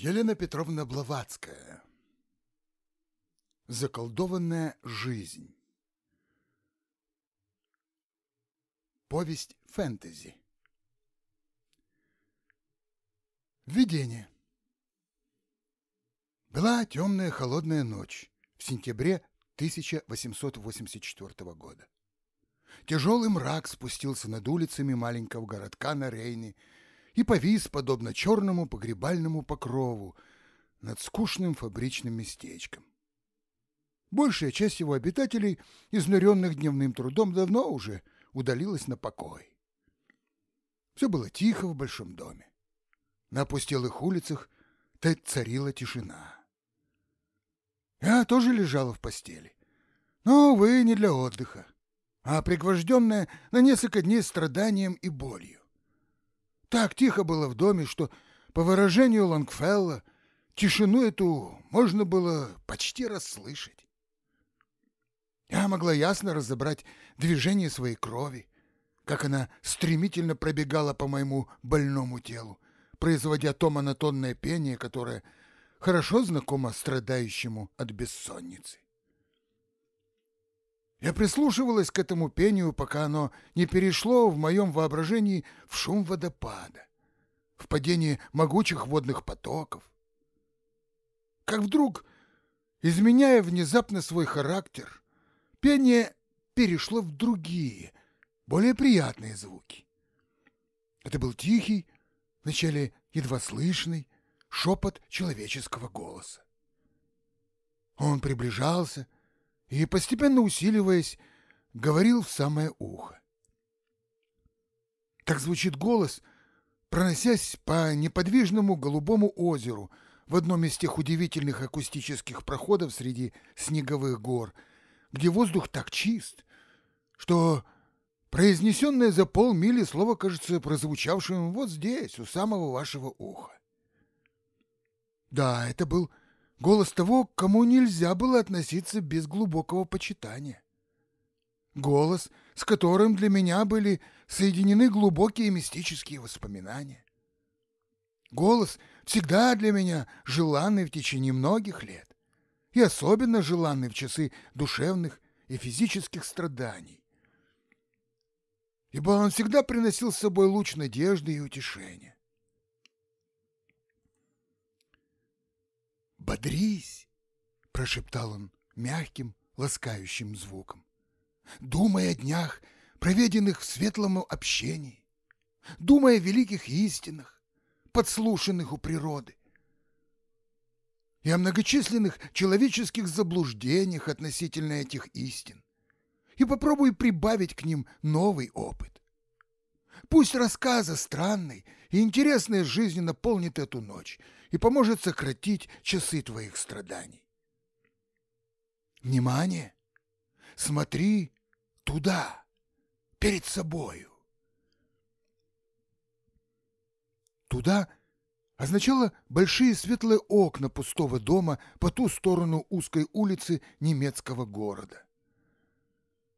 Елена Петровна Блаватская. Заколдованная жизнь. Повесть фэнтези. Введение. Была темная холодная ночь в сентябре 1884 года. Тяжелый мрак спустился над улицами маленького городка на Рейне – и повис, подобно черному погребальному покрову, над скучным фабричным местечком. Большая часть его обитателей, изнуренных дневным трудом, давно уже удалилась на покой. Все было тихо в большом доме. На опустелых улицах царила тишина. Я тоже лежала в постели. Но, увы, не для отдыха, а пригвожденная на несколько дней страданием и болью. Так тихо было в доме, что, по выражению Лонгфелла, тишину эту можно было почти расслышать. Я могла ясно разобрать движение своей крови, как она стремительно пробегала по моему больному телу, производя то монотонное пение, которое хорошо знакомо страдающему от бессонницы. Я прислушивалась к этому пению, пока оно не перешло в моем воображении в шум водопада, в падение могучих водных потоков. Как вдруг, изменяя внезапно свой характер, пение перешло в другие, более приятные звуки. Это был тихий, вначале едва слышный, шепот человеческого голоса. Он приближался, и, постепенно усиливаясь, говорил в самое ухо. Так звучит голос, проносясь по неподвижному голубому озеру в одном из тех удивительных акустических проходов среди снеговых гор, где воздух так чист, что произнесенное за полмили слово кажется прозвучавшим вот здесь, у самого вашего уха. Да, это был Голос того, к кому нельзя было относиться без глубокого почитания. Голос, с которым для меня были соединены глубокие мистические воспоминания. Голос всегда для меня желанный в течение многих лет, и особенно желанный в часы душевных и физических страданий. Ибо он всегда приносил с собой луч надежды и утешения. «Бодрись!» — прошептал он мягким, ласкающим звуком. «Думай о днях, проведенных в светлом общении. Думай о великих истинах, подслушанных у природы и о многочисленных человеческих заблуждениях относительно этих истин, и попробуй прибавить к ним новый опыт. Пусть рассказы странной и интересной жизни наполнит эту ночь, и поможет сократить часы твоих страданий. Внимание! Смотри туда, перед собою. Туда означало большие светлые окна пустого дома по ту сторону узкой улицы немецкого города.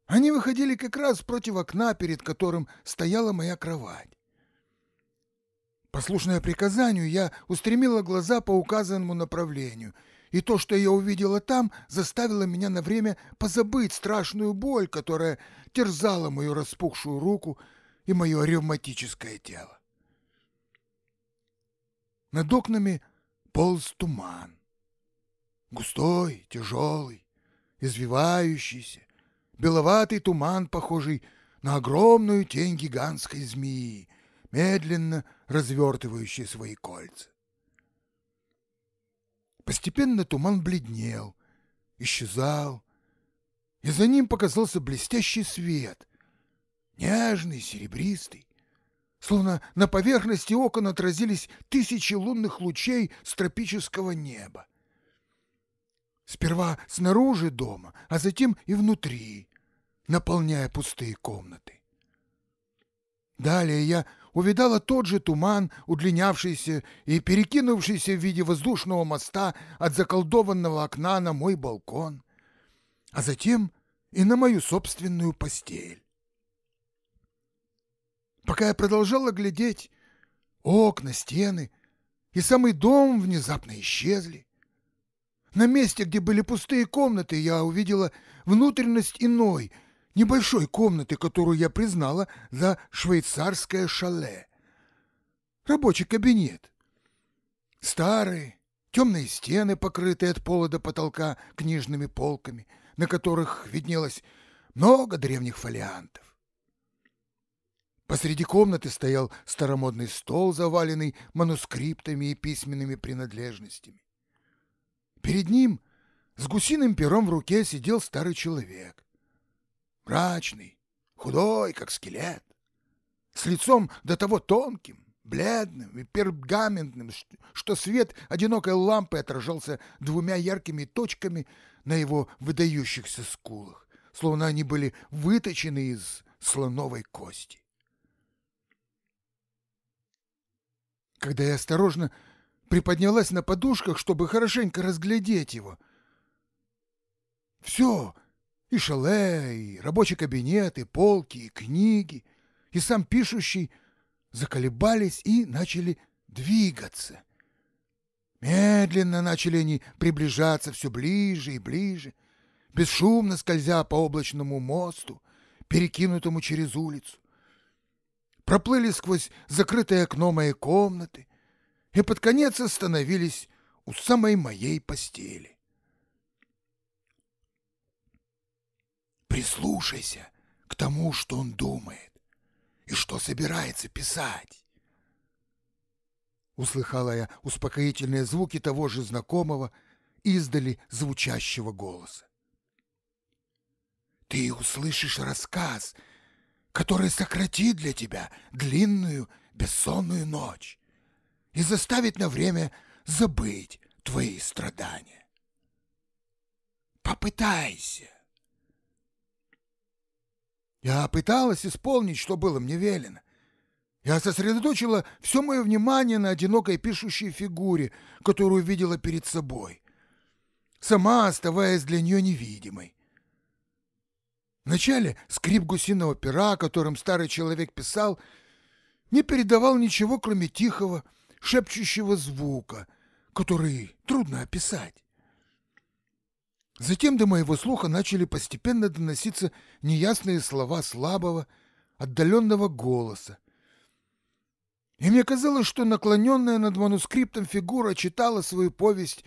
Они выходили как раз против окна, перед которым стояла моя кровать. Послушная приказанию, я устремила глаза по указанному направлению, и то, что я увидела там, заставило меня на время позабыть страшную боль, которая терзала мою распухшую руку и мое ревматическое тело. Над окнами полз туман. Густой, тяжелый, извивающийся, беловатый туман, похожий на огромную тень гигантской змеи, медленно, медленно, развертывающие свои кольца. Постепенно туман бледнел, исчезал, и за ним показался блестящий свет, нежный, серебристый, словно на поверхности окон отразились тысячи лунных лучей с тропического неба. Сперва снаружи дома, а затем и внутри, наполняя пустые комнаты. Далее я увидала тот же туман, удлинявшийся и перекинувшийся в виде воздушного моста от заколдованного окна на мой балкон, а затем и на мою собственную постель. Пока я продолжала глядеть, окна, стены и самый дом внезапно исчезли. На месте, где были пустые комнаты, я увидела внутренность иной — небольшой комнаты, которую я признала за швейцарское шале. Рабочий кабинет. Старые, темные стены, покрытые от пола до потолка книжными полками, на которых виднелось много древних фолиантов. Посреди комнаты стоял старомодный стол, заваленный манускриптами и письменными принадлежностями. Перед ним с гусиным пером в руке сидел старый человек мрачный, худой, как скелет, с лицом до того тонким, бледным и пергаментным, что свет одинокой лампы отражался двумя яркими точками на его выдающихся скулах, словно они были выточены из слоновой кости. Когда я осторожно приподнялась на подушках, чтобы хорошенько разглядеть его, все — и шале, и рабочий кабинет, и полки, и книги, и сам пишущий заколебались и начали двигаться. Медленно начали они приближаться все ближе и ближе, бесшумно скользя по облачному мосту, перекинутому через улицу. Проплыли сквозь закрытое окно моей комнаты и под конец остановились у самой моей постели. Прислушайся к тому, что он думает и что собирается писать. Услыхала я успокоительные звуки того же знакомого, издали звучащего голоса. Ты услышишь рассказ, который сократит для тебя длинную бессонную ночь и заставит на время забыть твои страдания. Попытайся. Я пыталась исполнить, что было мне велено. Я сосредоточила все мое внимание на одинокой пишущей фигуре, которую видела перед собой, сама оставаясь для нее невидимой. Вначале скрип гусиного пера, которым старый человек писал, не передавал ничего, кроме тихого, шепчущего звука, который трудно описать. Затем до моего слуха начали постепенно доноситься неясные слова слабого, отдаленного голоса. И мне казалось, что наклоненная над манускриптом фигура читала свою повесть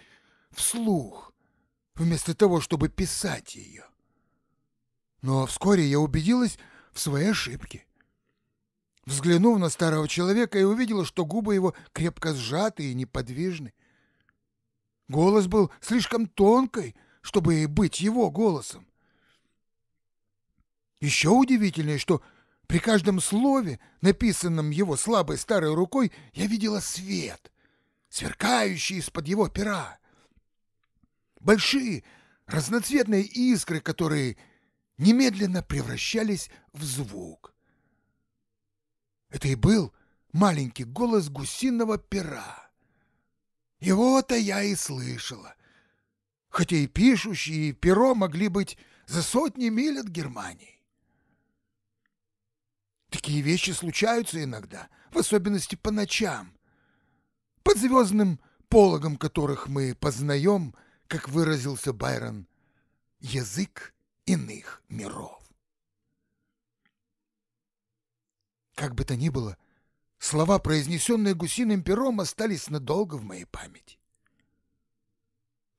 вслух, вместо того, чтобы писать ее. Но вскоре я убедилась в своей ошибке. Взглянув на старого человека, я увидела, что губы его крепко сжаты и неподвижны. Голос был слишком тонкой, чтобы быть его голосом. Еще удивительнее, что при каждом слове, написанном его слабой старой рукой, я видела свет, сверкающий из-под его пера. Большие разноцветные искры, которые немедленно превращались в звук. Это и был маленький голос гусиного пера. Его-то я и слышала — хотя и пишущие, и перо могли быть за сотни миль от Германии. Такие вещи случаются иногда, в особенности по ночам, под звездным пологом которых мы познаем, как выразился Байрон, язык иных миров. Как бы то ни было, слова, произнесенные гусиным пером, остались надолго в моей памяти.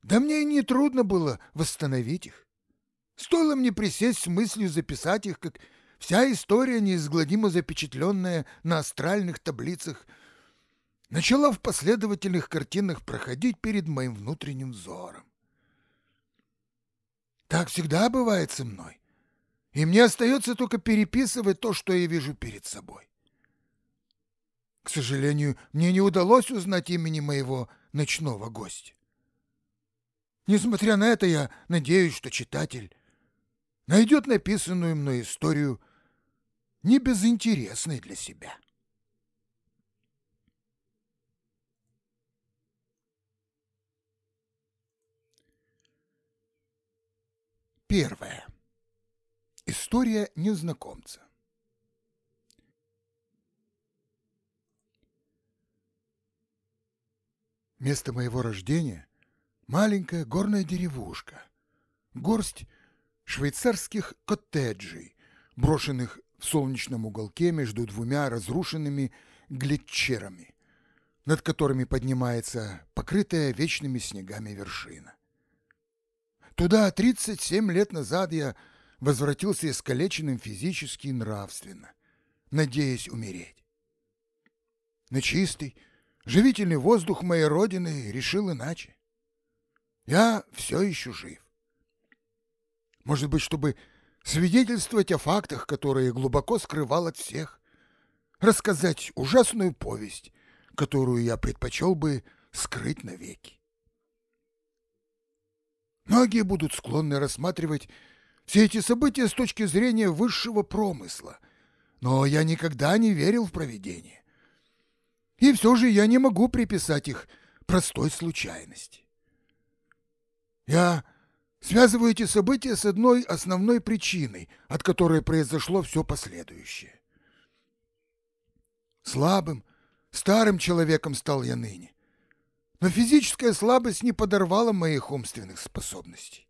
Да мне и не трудно было восстановить их. Стоило мне присесть с мыслью записать их, как вся история, неизгладимо запечатленная на астральных таблицах, начала в последовательных картинах проходить перед моим внутренним взором. Так всегда бывает со мной, и мне остается только переписывать то, что я вижу перед собой. К сожалению, мне не удалось узнать имени моего ночного гостя. Несмотря на это, я надеюсь, что читатель найдет написанную мной историю не безинтересной для себя. Первое. История незнакомца. Место моего рождения Маленькая горная деревушка. Горсть швейцарских коттеджей, брошенных в солнечном уголке между двумя разрушенными глетчерами, над которыми поднимается покрытая вечными снегами вершина. Туда 37 лет назад я возвратился искалеченным физически и нравственно, надеясь умереть. На чистый, живительный воздух моей родины решил иначе я все еще жив. Может быть, чтобы свидетельствовать о фактах, которые глубоко скрывал от всех, рассказать ужасную повесть, которую я предпочел бы скрыть навеки. Многие будут склонны рассматривать все эти события с точки зрения высшего промысла, но я никогда не верил в провидение. И все же я не могу приписать их простой случайности. Я связываю эти события с одной основной причиной, от которой произошло все последующее. Слабым, старым человеком стал я ныне, но физическая слабость не подорвала моих умственных способностей.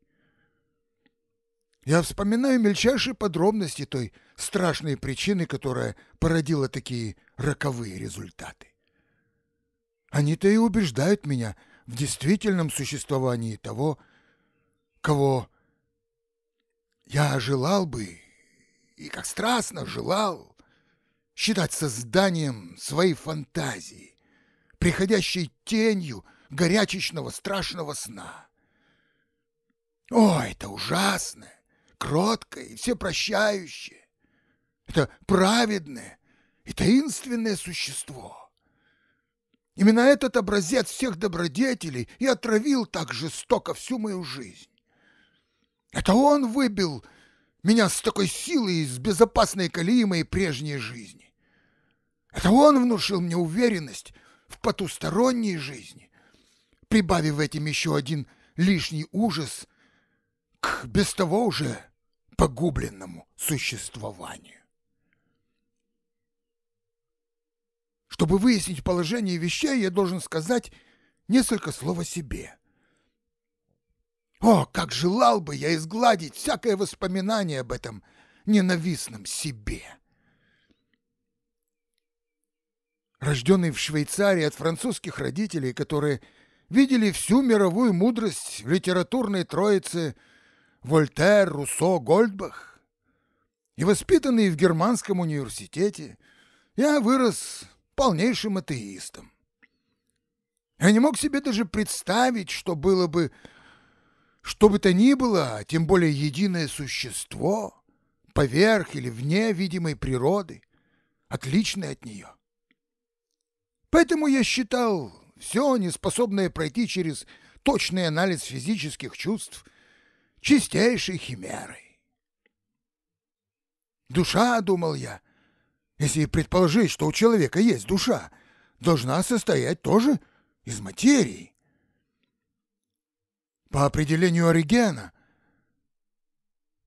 Я вспоминаю мельчайшие подробности той страшной причины, которая породила такие роковые результаты. Они-то и убеждают меня, в действительном существовании того, кого я желал бы и как страстно желал считать созданием своей фантазии, приходящей тенью горячечного страшного сна. О, это ужасное, кроткое и всепрощающее, это праведное и таинственное существо — Именно этот образец всех добродетелей и отравил так жестоко всю мою жизнь. Это он выбил меня с такой силой из безопасной колеи моей прежней жизни. Это он внушил мне уверенность в потусторонней жизни, прибавив этим еще один лишний ужас к без того уже погубленному существованию. Чтобы выяснить положение вещей, я должен сказать несколько слов о себе. О, как желал бы я изгладить всякое воспоминание об этом ненавистном себе! Рожденный в Швейцарии от французских родителей, которые видели всю мировую мудрость литературной троицы Вольтер, Руссо, Гольдбах, и воспитанный в германском университете, я вырос полнейшим атеистом. Я не мог себе даже представить, что было бы, что бы то ни было, а тем более единое существо, поверх или вне видимой природы, отличное от нее. Поэтому я считал все, неспособное пройти через точный анализ физических чувств, чистейшей химерой. Душа, думал я, если предположить, что у человека есть душа, должна состоять тоже из материи. По определению Оригена,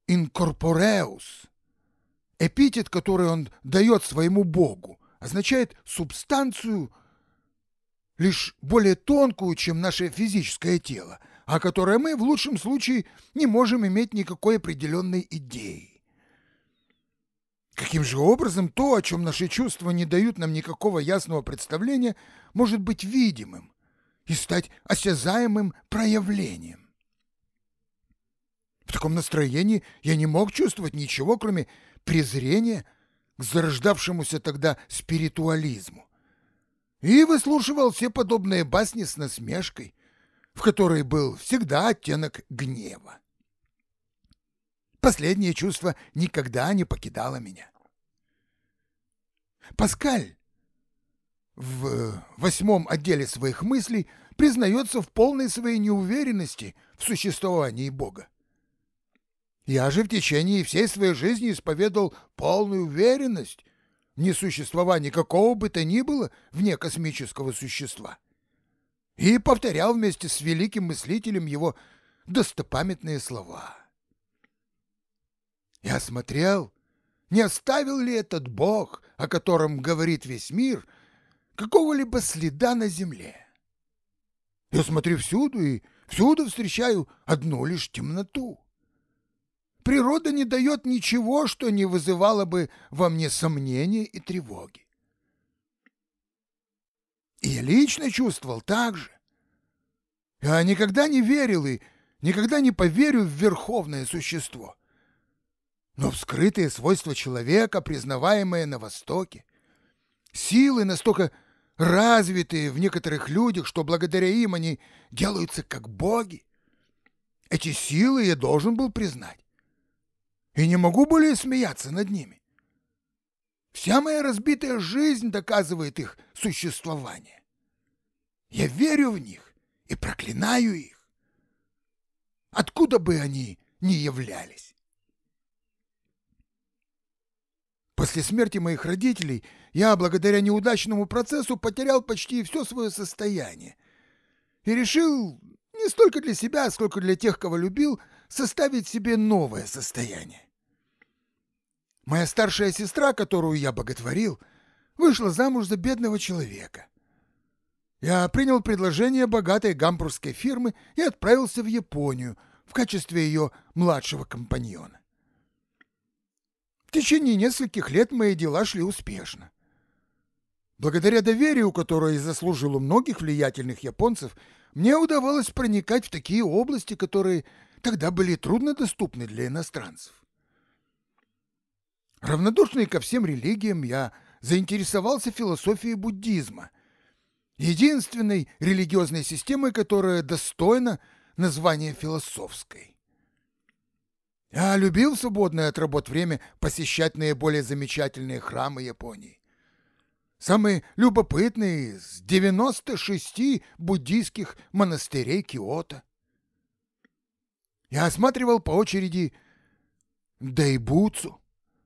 incorporeus, эпитет, который он дает своему Богу, означает субстанцию, лишь более тонкую, чем наше физическое тело, о которой мы в лучшем случае не можем иметь никакой определенной идеи. Каким же образом то, о чем наши чувства не дают нам никакого ясного представления, может быть видимым и стать осязаемым проявлением? В таком настроении я не мог чувствовать ничего, кроме презрения к зарождавшемуся тогда спиритуализму. И выслушивал все подобные басни с насмешкой, в которой был всегда оттенок гнева. Последнее чувство никогда не покидало меня. Паскаль в восьмом отделе своих мыслей признается в полной своей неуверенности в существовании Бога. Я же в течение всей своей жизни исповедовал полную уверенность в несуществовании какого бы то ни было вне космического существа и повторял вместе с великим мыслителем его достопамятные слова – я смотрел, не оставил ли этот Бог, о котором говорит весь мир, какого-либо следа на земле. Я смотрю всюду и всюду встречаю одну лишь темноту. Природа не дает ничего, что не вызывало бы во мне сомнения и тревоги. И я лично чувствовал так же. Я никогда не верил и никогда не поверю в верховное существо но вскрытые свойства человека, признаваемые на Востоке. Силы настолько развитые в некоторых людях, что благодаря им они делаются как боги. Эти силы я должен был признать. И не могу более смеяться над ними. Вся моя разбитая жизнь доказывает их существование. Я верю в них и проклинаю их. Откуда бы они ни являлись. После смерти моих родителей я, благодаря неудачному процессу, потерял почти все свое состояние. И решил, не столько для себя, сколько для тех, кого любил, составить себе новое состояние. Моя старшая сестра, которую я боготворил, вышла замуж за бедного человека. Я принял предложение богатой гамбургской фирмы и отправился в Японию в качестве ее младшего компаньона. В течение нескольких лет мои дела шли успешно. Благодаря доверию, которое заслужил у многих влиятельных японцев, мне удавалось проникать в такие области, которые тогда были труднодоступны для иностранцев. Равнодушный ко всем религиям, я заинтересовался философией буддизма, единственной религиозной системой, которая достойна названия философской. Я а любил свободное от работ время посещать наиболее замечательные храмы Японии. Самые любопытные из 96 буддийских монастырей Киото. Я осматривал по очереди Дайбуцу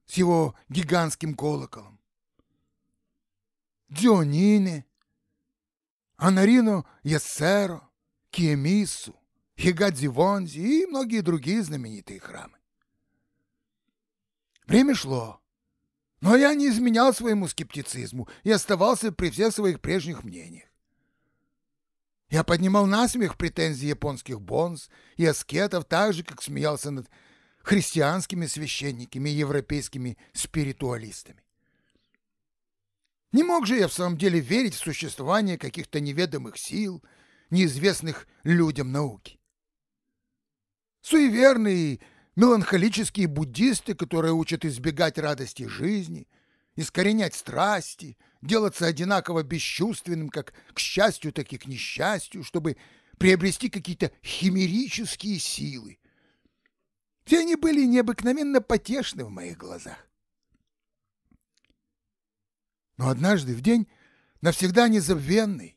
с его гигантским колоколом, Дзюнине, Анарино Яссеро, Киемису, Хигадзивонзи и многие другие знаменитые храмы. Время шло, но я не изменял своему скептицизму и оставался при всех своих прежних мнениях. Я поднимал насмех претензии японских бонс и аскетов так же, как смеялся над христианскими священниками и европейскими спиритуалистами. Не мог же я в самом деле верить в существование каких-то неведомых сил, неизвестных людям науки. Суеверные, меланхолические буддисты, которые учат избегать радости жизни, искоренять страсти, делаться одинаково бесчувственным как к счастью, так и к несчастью, чтобы приобрести какие-то химерические силы. Все они были необыкновенно потешны в моих глазах. Но однажды в день, навсегда незабвенный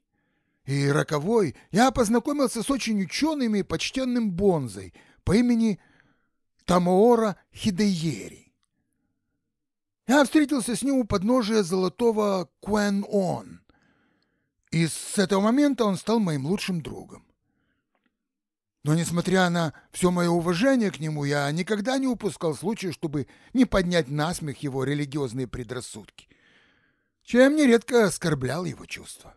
и роковой, я познакомился с очень ученым и почтенным Бонзой, по имени Тамоора Хидеери. Я встретился с ним у подножия золотого Куэн-Он, и с этого момента он стал моим лучшим другом. Но, несмотря на все мое уважение к нему, я никогда не упускал случая, чтобы не поднять насмех его религиозные предрассудки, чем нередко оскорблял его чувства.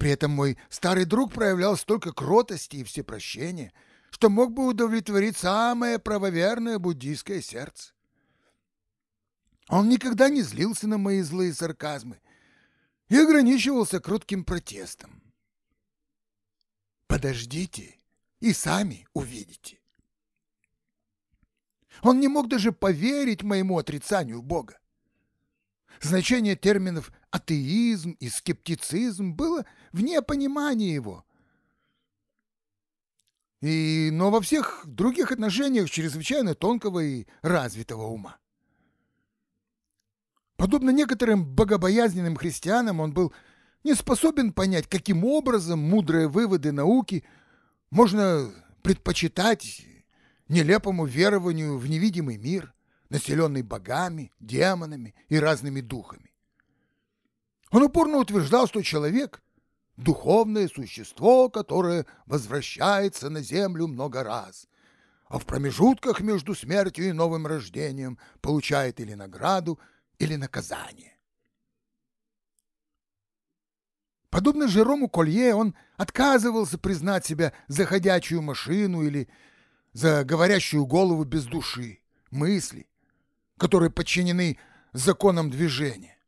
При этом мой старый друг проявлял столько кротости и всепрощения, что мог бы удовлетворить самое правоверное буддийское сердце. Он никогда не злился на мои злые сарказмы и ограничивался кротким протестом. Подождите и сами увидите. Он не мог даже поверить моему отрицанию Бога. Значение терминов атеизм и скептицизм было вне понимания его. И, но во всех других отношениях чрезвычайно тонкого и развитого ума. Подобно некоторым богобоязненным христианам, он был не способен понять, каким образом мудрые выводы науки можно предпочитать нелепому верованию в невидимый мир, населенный богами, демонами и разными духами. Он упорно утверждал, что человек — духовное существо, которое возвращается на землю много раз, а в промежутках между смертью и новым рождением получает или награду, или наказание. Подобно Жерому Колье, он отказывался признать себя за ходячую машину или за говорящую голову без души, мысли, которые подчинены законам движения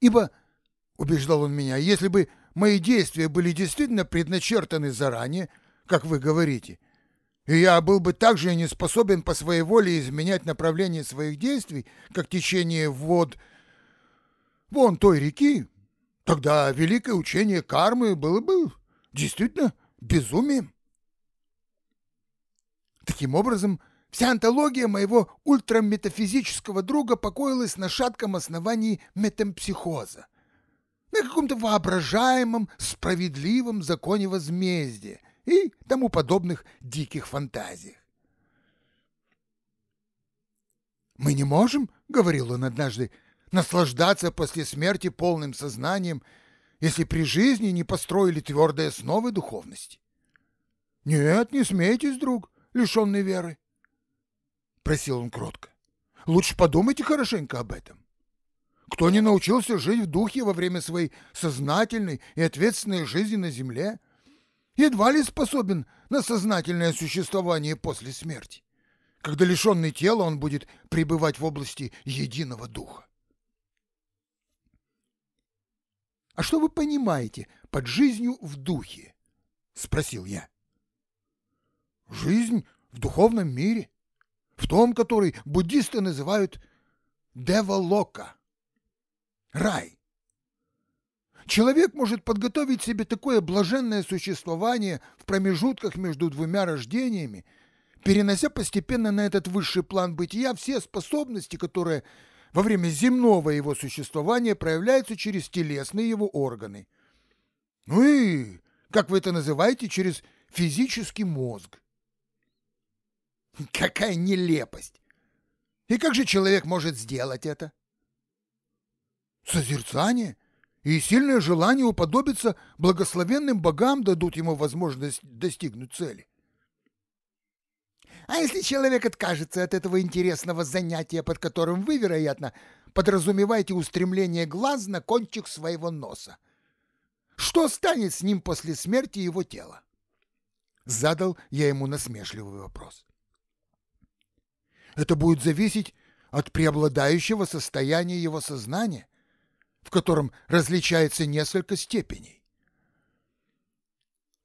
ибо, — убеждал он меня, — если бы мои действия были действительно предначертаны заранее, как вы говорите, и я был бы также не способен по своей воле изменять направление своих действий, как течение вод вон той реки, тогда великое учение кармы было бы действительно безумием. Таким образом, — Вся антология моего ультраметафизического друга покоилась на шатком основании метемпсихоза, на каком-то воображаемом справедливом законе возмездия и тому подобных диких фантазиях. «Мы не можем, — говорил он однажды, — наслаждаться после смерти полным сознанием, если при жизни не построили твердые основы духовности. Нет, не смейтесь, друг, лишенный веры просил он кротко. «Лучше подумайте хорошенько об этом. Кто не научился жить в духе во время своей сознательной и ответственной жизни на земле, едва ли способен на сознательное существование после смерти, когда лишенный тела он будет пребывать в области единого духа. «А что вы понимаете под жизнью в духе?» — спросил я. «Жизнь в духовном мире», в том, который буддисты называют Девалока – рай. Человек может подготовить себе такое блаженное существование в промежутках между двумя рождениями, перенося постепенно на этот высший план бытия все способности, которые во время земного его существования проявляются через телесные его органы. Ну и, как вы это называете, через физический мозг. Какая нелепость! И как же человек может сделать это? Созерцание и сильное желание уподобиться благословенным богам дадут ему возможность достигнуть цели. А если человек откажется от этого интересного занятия, под которым вы, вероятно, подразумеваете устремление глаз на кончик своего носа? Что станет с ним после смерти его тела? Задал я ему насмешливый вопрос. Это будет зависеть от преобладающего состояния его сознания, в котором различается несколько степеней.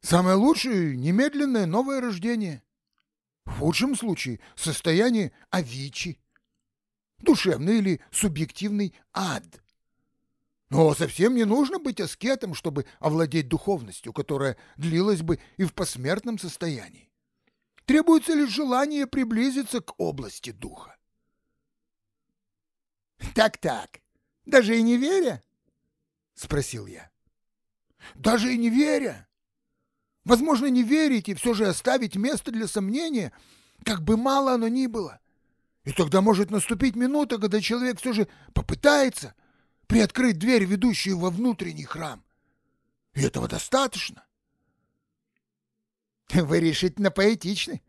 Самое лучшее – немедленное новое рождение. В худшем случае – состояние авичи, душевный или субъективный ад. Но совсем не нужно быть аскетом, чтобы овладеть духовностью, которая длилась бы и в посмертном состоянии. Требуется ли желание приблизиться к области духа. «Так-так, даже и не веря?» — спросил я. «Даже и не веря? Возможно, не верить и все же оставить место для сомнения, как бы мало оно ни было. И тогда может наступить минута, когда человек все же попытается приоткрыть дверь, ведущую во внутренний храм. И этого достаточно. Вы решительно поэтичны.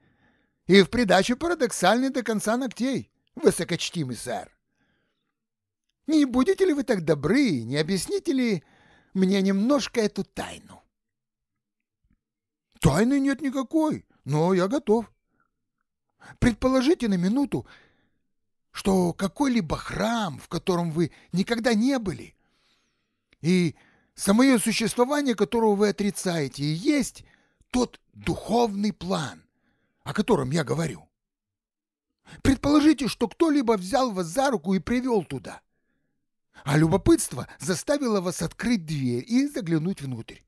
И в придачу парадоксальны до конца ногтей, высокочтимый сэр. Не будете ли вы так добры, не объясните ли мне немножко эту тайну? Тайны нет никакой, но я готов. Предположите на минуту, что какой-либо храм, в котором вы никогда не были, и самое существование которого вы отрицаете, и есть тот духовный план, о котором я говорю. Предположите, что кто-либо взял вас за руку и привел туда. А любопытство заставило вас открыть дверь и заглянуть внутрь.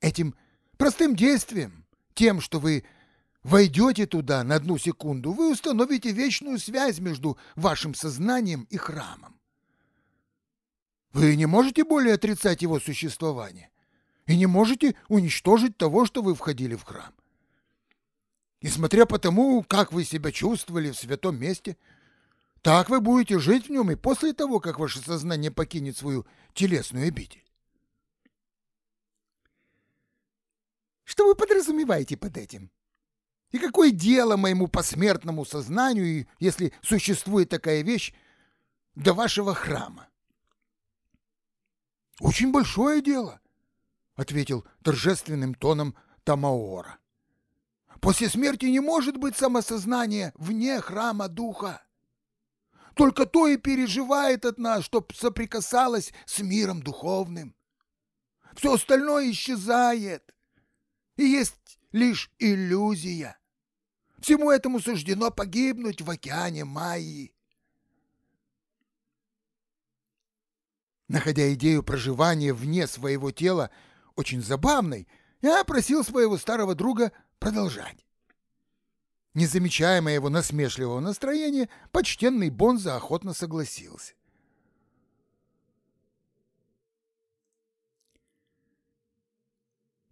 Этим простым действием, тем, что вы войдете туда на одну секунду, вы установите вечную связь между вашим сознанием и храмом. Вы не можете более отрицать его существование и не можете уничтожить того, что вы входили в храм. И смотря по тому, как вы себя чувствовали в святом месте, так вы будете жить в нем и после того, как ваше сознание покинет свою телесную обитель. Что вы подразумеваете под этим? И какое дело моему посмертному сознанию, если существует такая вещь, до вашего храма? Очень большое дело ответил торжественным тоном Тамаора. После смерти не может быть самосознания вне храма духа. Только то и переживает от нас, что соприкасалось с миром духовным. Все остальное исчезает, и есть лишь иллюзия. Всему этому суждено погибнуть в океане Майи. Находя идею проживания вне своего тела, очень забавной, я просил своего старого друга продолжать. Не замечая моего насмешливого настроения, почтенный Бонза охотно согласился.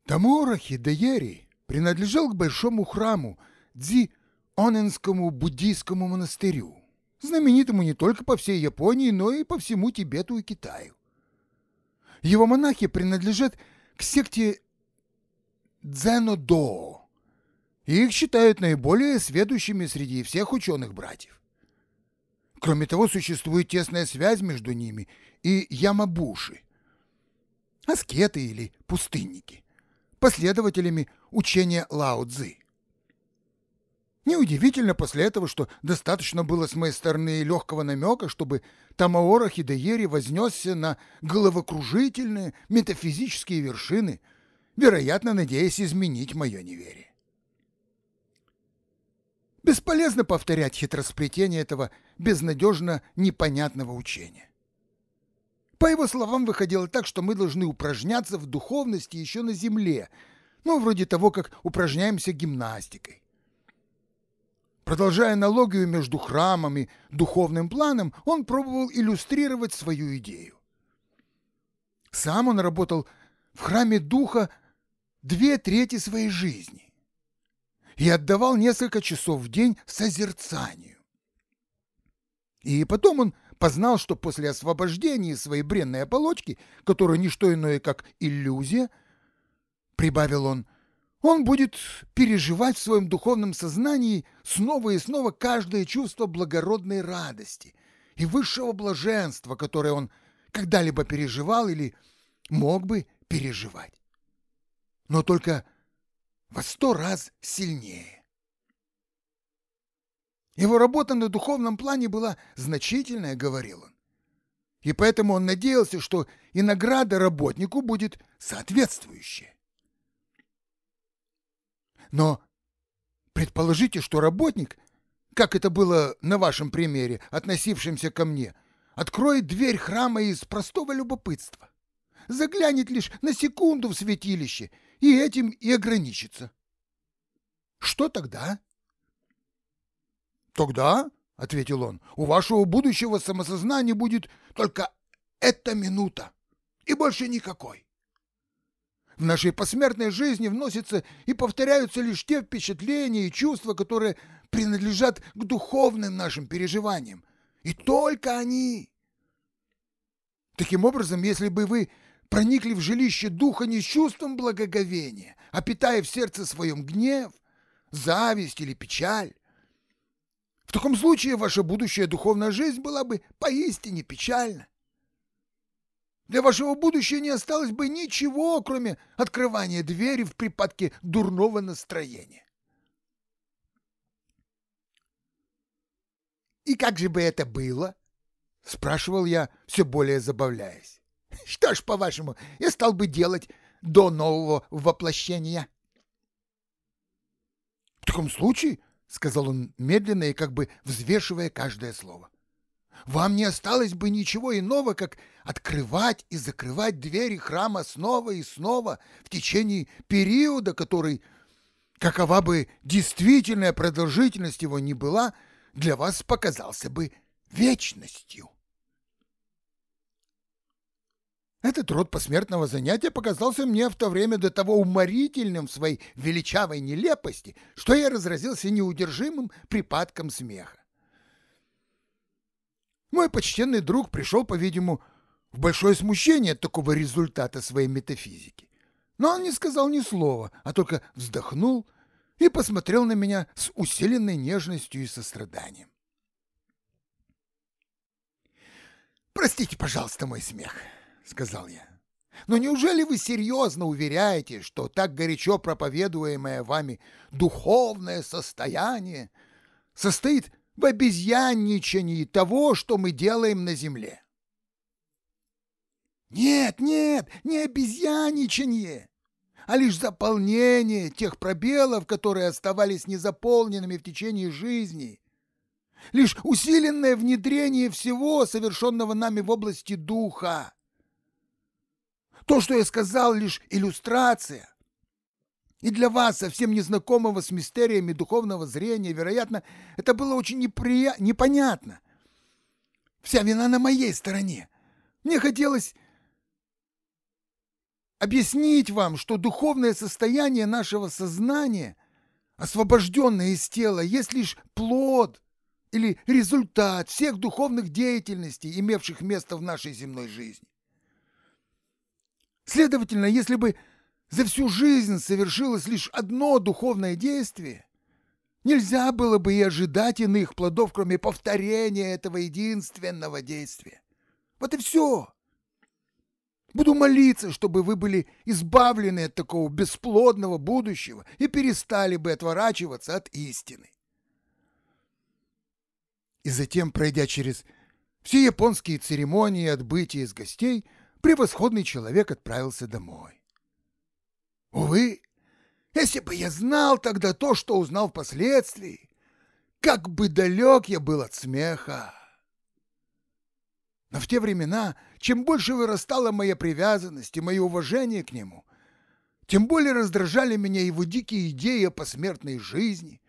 Тамура Хидеери принадлежал к большому храму Дзи Оненскому буддийскому монастырю, знаменитому не только по всей Японии, но и по всему Тибету и Китаю. Его монахи принадлежат к секте Дзенодо их считают наиболее сведущими среди всех ученых-братьев. Кроме того, существует тесная связь между ними и ямабуши, аскеты или пустынники, последователями учения Лао-Дзы. Неудивительно после этого, что достаточно было с моей стороны легкого намека, чтобы Тамаора Хидеери вознесся на головокружительные метафизические вершины, вероятно, надеясь изменить мое неверие. Бесполезно повторять хитросплетение этого безнадежно непонятного учения. По его словам, выходило так, что мы должны упражняться в духовности еще на земле, ну, вроде того, как упражняемся гимнастикой. Продолжая аналогию между храмом и духовным планом, он пробовал иллюстрировать свою идею. Сам он работал в храме духа две трети своей жизни и отдавал несколько часов в день созерцанию. И потом он познал, что после освобождения своей бренной оболочки, которая не что иное, как иллюзия, прибавил он – он будет переживать в своем духовном сознании снова и снова каждое чувство благородной радости и высшего блаженства, которое он когда-либо переживал или мог бы переживать. Но только во сто раз сильнее. Его работа на духовном плане была значительная, говорил он. И поэтому он надеялся, что и награда работнику будет соответствующая. Но предположите, что работник, как это было на вашем примере, относившемся ко мне, откроет дверь храма из простого любопытства, заглянет лишь на секунду в святилище и этим и ограничится. Что тогда? Тогда, — ответил он, — у вашего будущего самосознания будет только эта минута и больше никакой. В нашей посмертной жизни вносятся и повторяются лишь те впечатления и чувства, которые принадлежат к духовным нашим переживаниям. И только они. Таким образом, если бы вы проникли в жилище духа не с чувством благоговения, а питая в сердце своем гнев, зависть или печаль, в таком случае ваша будущая духовная жизнь была бы поистине печальна. Для вашего будущего не осталось бы ничего, кроме открывания двери в припадке дурного настроения. «И как же бы это было?» — спрашивал я, все более забавляясь. «Что ж, по-вашему, я стал бы делать до нового воплощения?» «В таком случае», — сказал он медленно и как бы взвешивая каждое слово, вам не осталось бы ничего иного, как открывать и закрывать двери храма снова и снова в течение периода, который, какова бы действительная продолжительность его ни была, для вас показался бы вечностью. Этот род посмертного занятия показался мне в то время до того уморительным в своей величавой нелепости, что я разразился неудержимым припадком смеха. Мой почтенный друг пришел, по-видимому, в большое смущение от такого результата своей метафизики. Но он не сказал ни слова, а только вздохнул и посмотрел на меня с усиленной нежностью и состраданием. «Простите, пожалуйста, мой смех», — сказал я. «Но неужели вы серьезно уверяете, что так горячо проповедуемое вами духовное состояние состоит в обезьянничании того, что мы делаем на земле. Нет, нет, не обезьянничанье, а лишь заполнение тех пробелов, которые оставались незаполненными в течение жизни, лишь усиленное внедрение всего, совершенного нами в области духа. То, что я сказал, лишь иллюстрация, и для вас, совсем незнакомого с мистериями духовного зрения, вероятно, это было очень неприя... непонятно. Вся вина на моей стороне. Мне хотелось объяснить вам, что духовное состояние нашего сознания, освобожденное из тела, есть лишь плод или результат всех духовных деятельностей, имевших место в нашей земной жизни. Следовательно, если бы за всю жизнь совершилось лишь одно духовное действие, нельзя было бы и ожидать иных плодов, кроме повторения этого единственного действия. Вот и все. Буду молиться, чтобы вы были избавлены от такого бесплодного будущего и перестали бы отворачиваться от истины. И затем, пройдя через все японские церемонии отбытия из гостей, превосходный человек отправился домой. Увы, если бы я знал тогда то, что узнал впоследствии, как бы далек я был от смеха. Но в те времена, чем больше вырастала моя привязанность и мое уважение к нему, тем более раздражали меня его дикие идеи о посмертной жизни,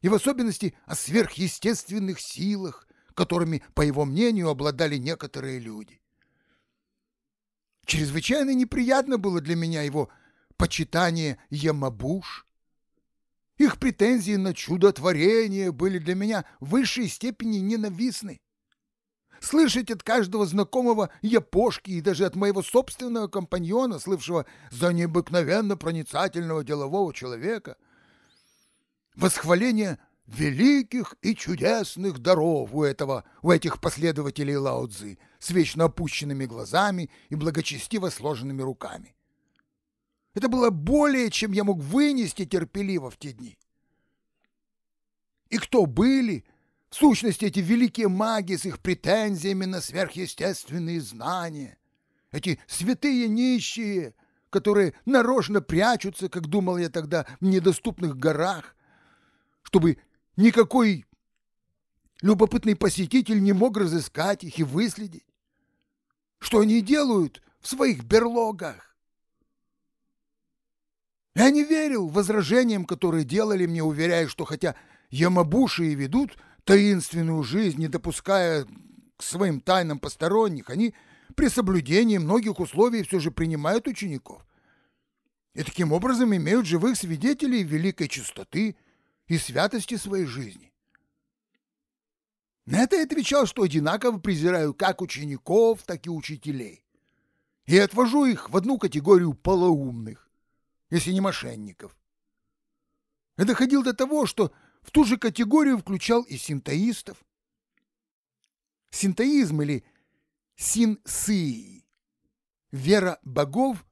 и в особенности о сверхъестественных силах, которыми, по его мнению, обладали некоторые люди. Чрезвычайно неприятно было для меня его почитание Ямабуш. Их претензии на чудотворение были для меня в высшей степени ненавистны. Слышать от каждого знакомого япошки и даже от моего собственного компаньона, слывшего за необыкновенно проницательного делового человека, восхваление великих и чудесных даров у этого, у этих последователей Лао-цзы с вечно опущенными глазами и благочестиво сложенными руками. Это было более, чем я мог вынести терпеливо в те дни. И кто были, в сущности, эти великие маги с их претензиями на сверхъестественные знания, эти святые нищие, которые нарочно прячутся, как думал я тогда, в недоступных горах, чтобы никакой любопытный посетитель не мог разыскать их и выследить. Что они делают в своих берлогах? Я не верил возражениям, которые делали мне, уверяя, что хотя ямабуши и ведут таинственную жизнь, не допуская к своим тайнам посторонних, они при соблюдении многих условий все же принимают учеников. И таким образом имеют живых свидетелей великой чистоты и святости своей жизни. На это я отвечал, что одинаково презираю как учеников, так и учителей. И отвожу их в одну категорию полоумных если не мошенников. Я доходил до того, что в ту же категорию включал и синтоистов. Синтоизм или синсии – вера богов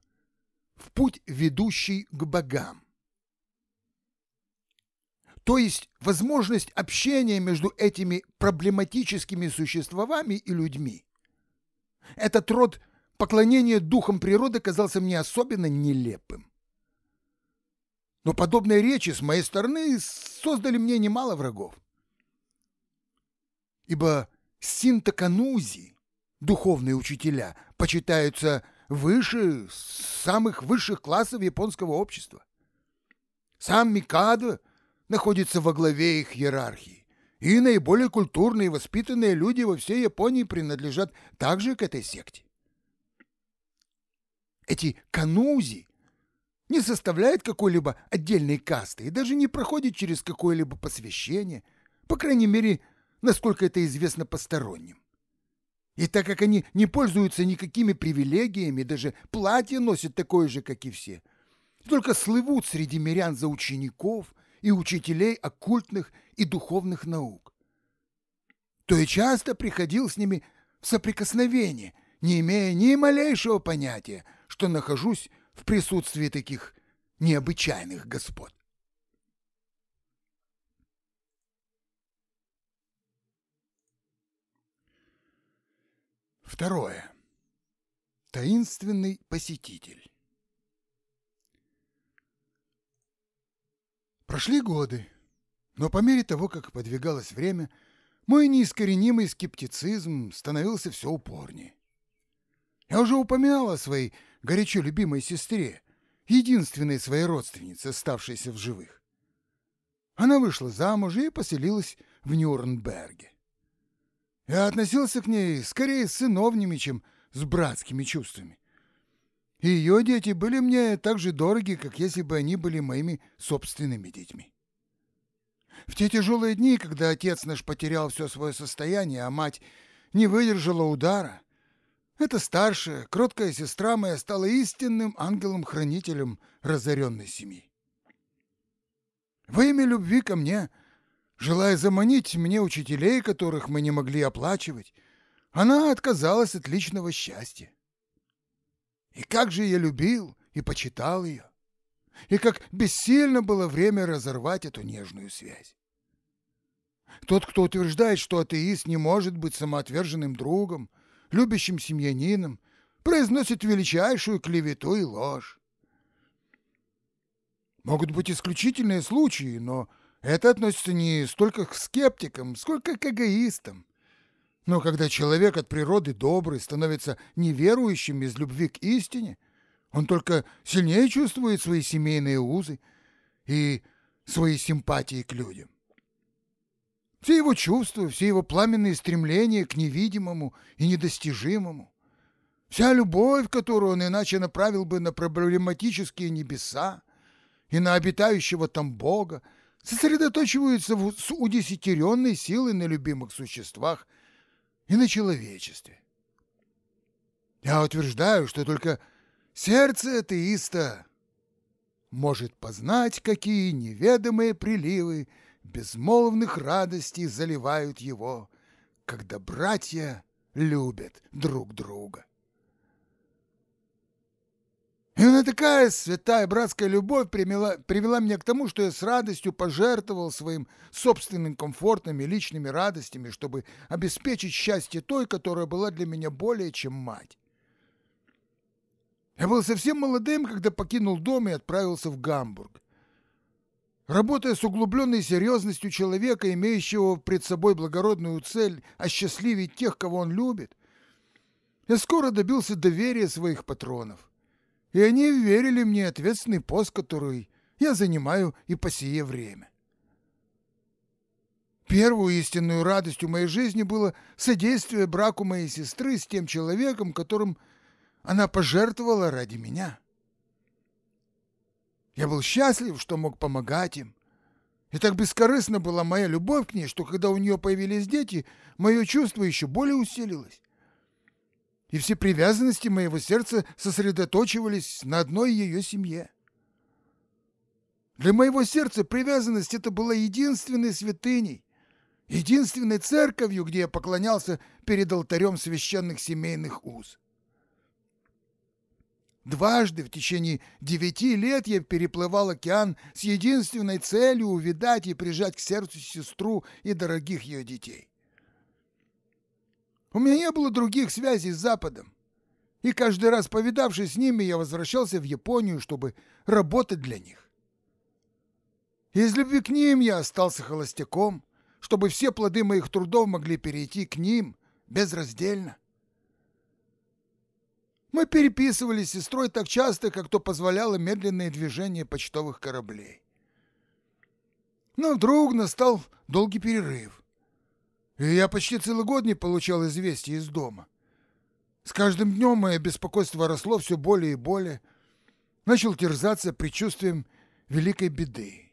в путь, ведущий к богам. То есть возможность общения между этими проблематическими существами и людьми. Этот род поклонения духам природы казался мне особенно нелепым. Но подобные речи с моей стороны создали мне немало врагов. Ибо синтаканузи, духовные учителя, почитаются выше самых высших классов японского общества. Сам Микадо находится во главе их иерархии, и наиболее культурные и воспитанные люди во всей Японии принадлежат также к этой секте. Эти канузи не составляет какой-либо отдельной касты и даже не проходит через какое-либо посвящение, по крайней мере, насколько это известно посторонним. И так как они не пользуются никакими привилегиями, даже платье носят такое же, как и все, только слывут среди мирян за учеников и учителей оккультных и духовных наук, то и часто приходил с ними в соприкосновение, не имея ни малейшего понятия, что нахожусь в присутствии таких необычайных господ. Второе. Таинственный посетитель. Прошли годы, но по мере того, как подвигалось время, мой неискоренимый скептицизм становился все упорнее. Я уже упоминал о своей горячо любимой сестре, единственной своей родственнице, оставшейся в живых. Она вышла замуж и поселилась в Нюрнберге. Я относился к ней скорее с сыновними, чем с братскими чувствами. И ее дети были мне так же дороги, как если бы они были моими собственными детьми. В те тяжелые дни, когда отец наш потерял все свое состояние, а мать не выдержала удара, эта старшая, кроткая сестра моя стала истинным ангелом-хранителем разоренной семьи. Во имя любви ко мне, желая заманить мне учителей, которых мы не могли оплачивать, она отказалась от личного счастья. И как же я любил и почитал ее, и как бессильно было время разорвать эту нежную связь. Тот, кто утверждает, что атеист не может быть самоотверженным другом, — любящим семьянином, произносит величайшую клевету и ложь. Могут быть исключительные случаи, но это относится не столько к скептикам, сколько к эгоистам. Но когда человек от природы добрый становится неверующим из любви к истине, он только сильнее чувствует свои семейные узы и свои симпатии к людям все его чувства, все его пламенные стремления к невидимому и недостижимому, вся любовь, которую он иначе направил бы на проблематические небеса и на обитающего там Бога, сосредоточиваются с удесятеренной силой на любимых существах и на человечестве. Я утверждаю, что только сердце атеиста может познать, какие неведомые приливы – безмолвных радостей заливают его, когда братья любят друг друга. Именно такая святая братская любовь привела, привела меня к тому, что я с радостью пожертвовал своим собственным комфортными личными радостями, чтобы обеспечить счастье той, которая была для меня более чем мать. Я был совсем молодым, когда покинул дом и отправился в Гамбург. Работая с углубленной серьезностью человека, имеющего пред собой благородную цель осчастливить тех, кого он любит, я скоро добился доверия своих патронов. И они верили мне ответственный пост, который я занимаю и по сие время. Первую истинную радостью моей жизни было содействие браку моей сестры с тем человеком, которым она пожертвовала ради меня. Я был счастлив, что мог помогать им. И так бескорыстна была моя любовь к ней, что когда у нее появились дети, мое чувство еще более усилилось. И все привязанности моего сердца сосредоточивались на одной ее семье. Для моего сердца привязанность это была единственной святыней, единственной церковью, где я поклонялся перед алтарем священных семейных уз. Дважды в течение девяти лет я переплывал океан с единственной целью увидать и прижать к сердцу сестру и дорогих ее детей. У меня не было других связей с Западом, и каждый раз, повидавшись с ними, я возвращался в Японию, чтобы работать для них. Из любви к ним я остался холостяком, чтобы все плоды моих трудов могли перейти к ним безраздельно. Мы переписывались с сестрой так часто, как то позволяло медленное движение почтовых кораблей. Но вдруг настал долгий перерыв. И я почти целый год не получал известий из дома. С каждым днем мое беспокойство росло все более и более. Начал терзаться предчувствием великой беды.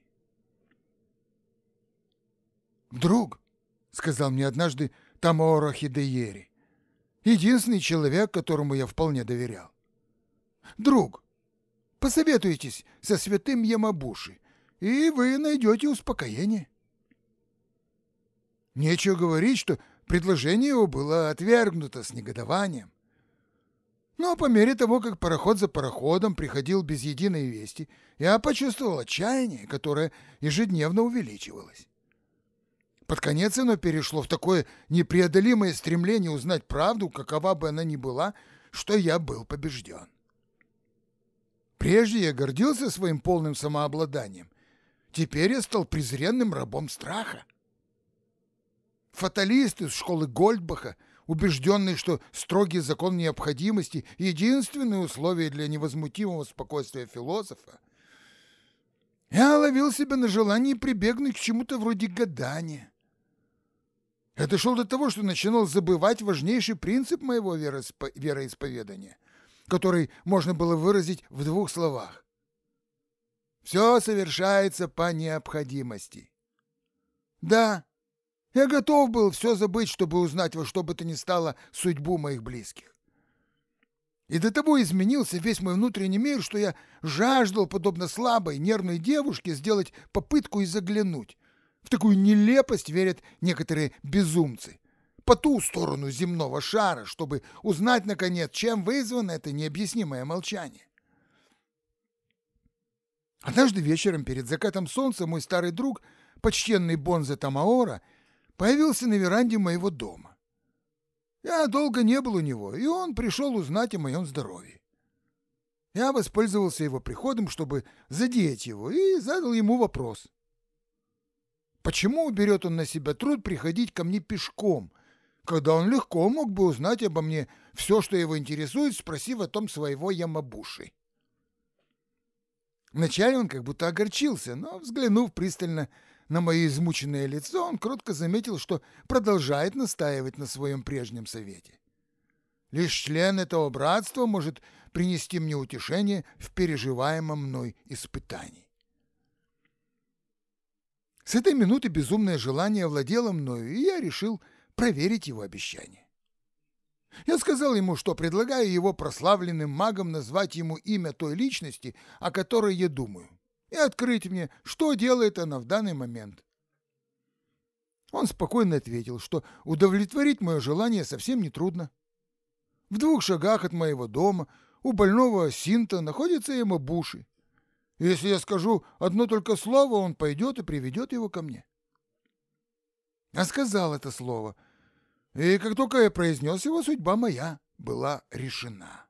«Друг», — сказал мне однажды Таморо Хидеери, Единственный человек, которому я вполне доверял. Друг, посоветуйтесь со святым Ямабуши, и вы найдете успокоение. Нечего говорить, что предложение его было отвергнуто с негодованием. Но ну, а по мере того, как пароход за пароходом приходил без единой вести, я почувствовал отчаяние, которое ежедневно увеличивалось. Под конец оно перешло в такое непреодолимое стремление узнать правду, какова бы она ни была, что я был побежден. Прежде я гордился своим полным самообладанием. Теперь я стал презренным рабом страха. Фаталист из школы Гольдбаха, убежденный, что строгий закон необходимости — единственное условие для невозмутимого спокойствия философа, я ловил себя на желании прибегнуть к чему-то вроде гадания, я дошел до того, что начинал забывать важнейший принцип моего вероисповедания, который можно было выразить в двух словах. Все совершается по необходимости. Да, я готов был все забыть, чтобы узнать во что бы то ни стало судьбу моих близких. И до того изменился весь мой внутренний мир, что я жаждал, подобно слабой, нервной девушке, сделать попытку и заглянуть, в такую нелепость верят некоторые безумцы. По ту сторону земного шара, чтобы узнать, наконец, чем вызвано это необъяснимое молчание. Однажды вечером перед закатом солнца мой старый друг, почтенный Бонзе Тамаора, появился на веранде моего дома. Я долго не был у него, и он пришел узнать о моем здоровье. Я воспользовался его приходом, чтобы задеть его, и задал ему вопрос. Почему берет он на себя труд приходить ко мне пешком, когда он легко мог бы узнать обо мне все, что его интересует, спросив о том своего Ямабуши? Вначале он как будто огорчился, но, взглянув пристально на мое измученное лицо, он кротко заметил, что продолжает настаивать на своем прежнем совете. Лишь член этого братства может принести мне утешение в переживаемом мной испытании. С этой минуты безумное желание владело мною, и я решил проверить его обещание. Я сказал ему, что предлагаю его прославленным магом назвать ему имя той личности, о которой я думаю, и открыть мне, что делает она в данный момент. Он спокойно ответил, что удовлетворить мое желание совсем нетрудно. В двух шагах от моего дома у больного Синта находится Ямабуши, если я скажу одно только слово, он пойдет и приведет его ко мне. Я сказал это слово, и как только я произнес его, судьба моя была решена.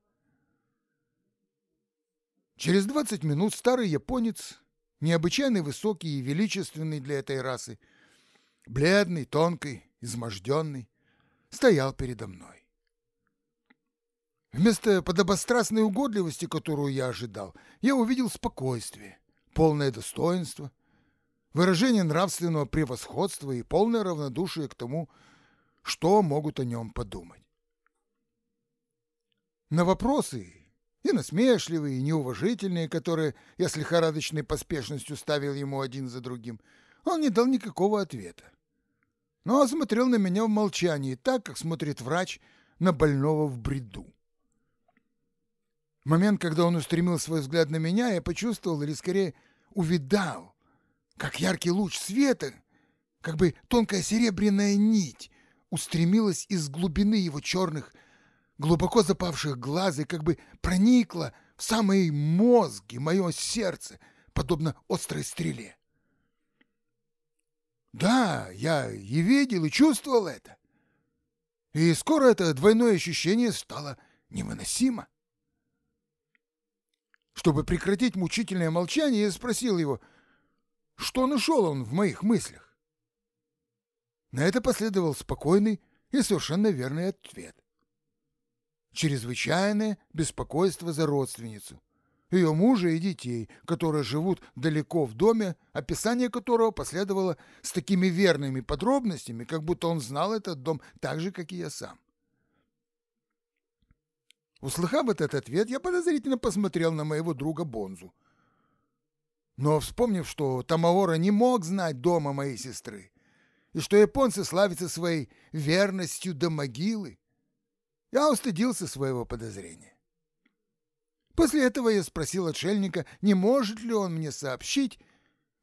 Через двадцать минут старый японец, необычайно высокий и величественный для этой расы, бледный, тонкий, изможденный, стоял передо мной. Вместо подобострастной угодливости, которую я ожидал, я увидел спокойствие, полное достоинство, выражение нравственного превосходства и полное равнодушие к тому, что могут о нем подумать. На вопросы, и насмешливые, и неуважительные, которые я с лихорадочной поспешностью ставил ему один за другим, он не дал никакого ответа. Но смотрел на меня в молчании, так, как смотрит врач на больного в бреду. В момент, когда он устремил свой взгляд на меня, я почувствовал, или скорее увидал, как яркий луч света, как бы тонкая серебряная нить, устремилась из глубины его черных, глубоко запавших глаз и как бы проникла в самые мозги, мое сердце, подобно острой стреле. Да, я и видел, и чувствовал это. И скоро это двойное ощущение стало невыносимо. Чтобы прекратить мучительное молчание, я спросил его, что нашел он в моих мыслях. На это последовал спокойный и совершенно верный ответ. Чрезвычайное беспокойство за родственницу, ее мужа и детей, которые живут далеко в доме, описание которого последовало с такими верными подробностями, как будто он знал этот дом так же, как и я сам. Услыхав этот ответ, я подозрительно посмотрел на моего друга Бонзу. Но, вспомнив, что Тамаора не мог знать дома моей сестры, и что японцы славятся своей верностью до могилы, я устыдился своего подозрения. После этого я спросил отшельника, не может ли он мне сообщить,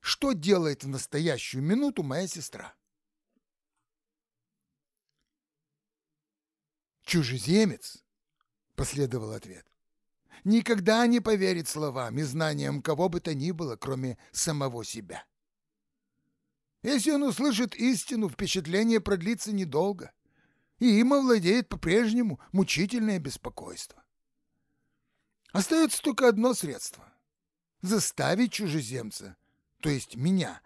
что делает в настоящую минуту моя сестра. Чужеземец последовал ответ. Никогда не поверит словам и знаниям кого бы то ни было, кроме самого себя. Если он услышит истину, впечатление продлится недолго, и им овладеет по-прежнему мучительное беспокойство. Остается только одно средство — заставить чужеземца, то есть меня,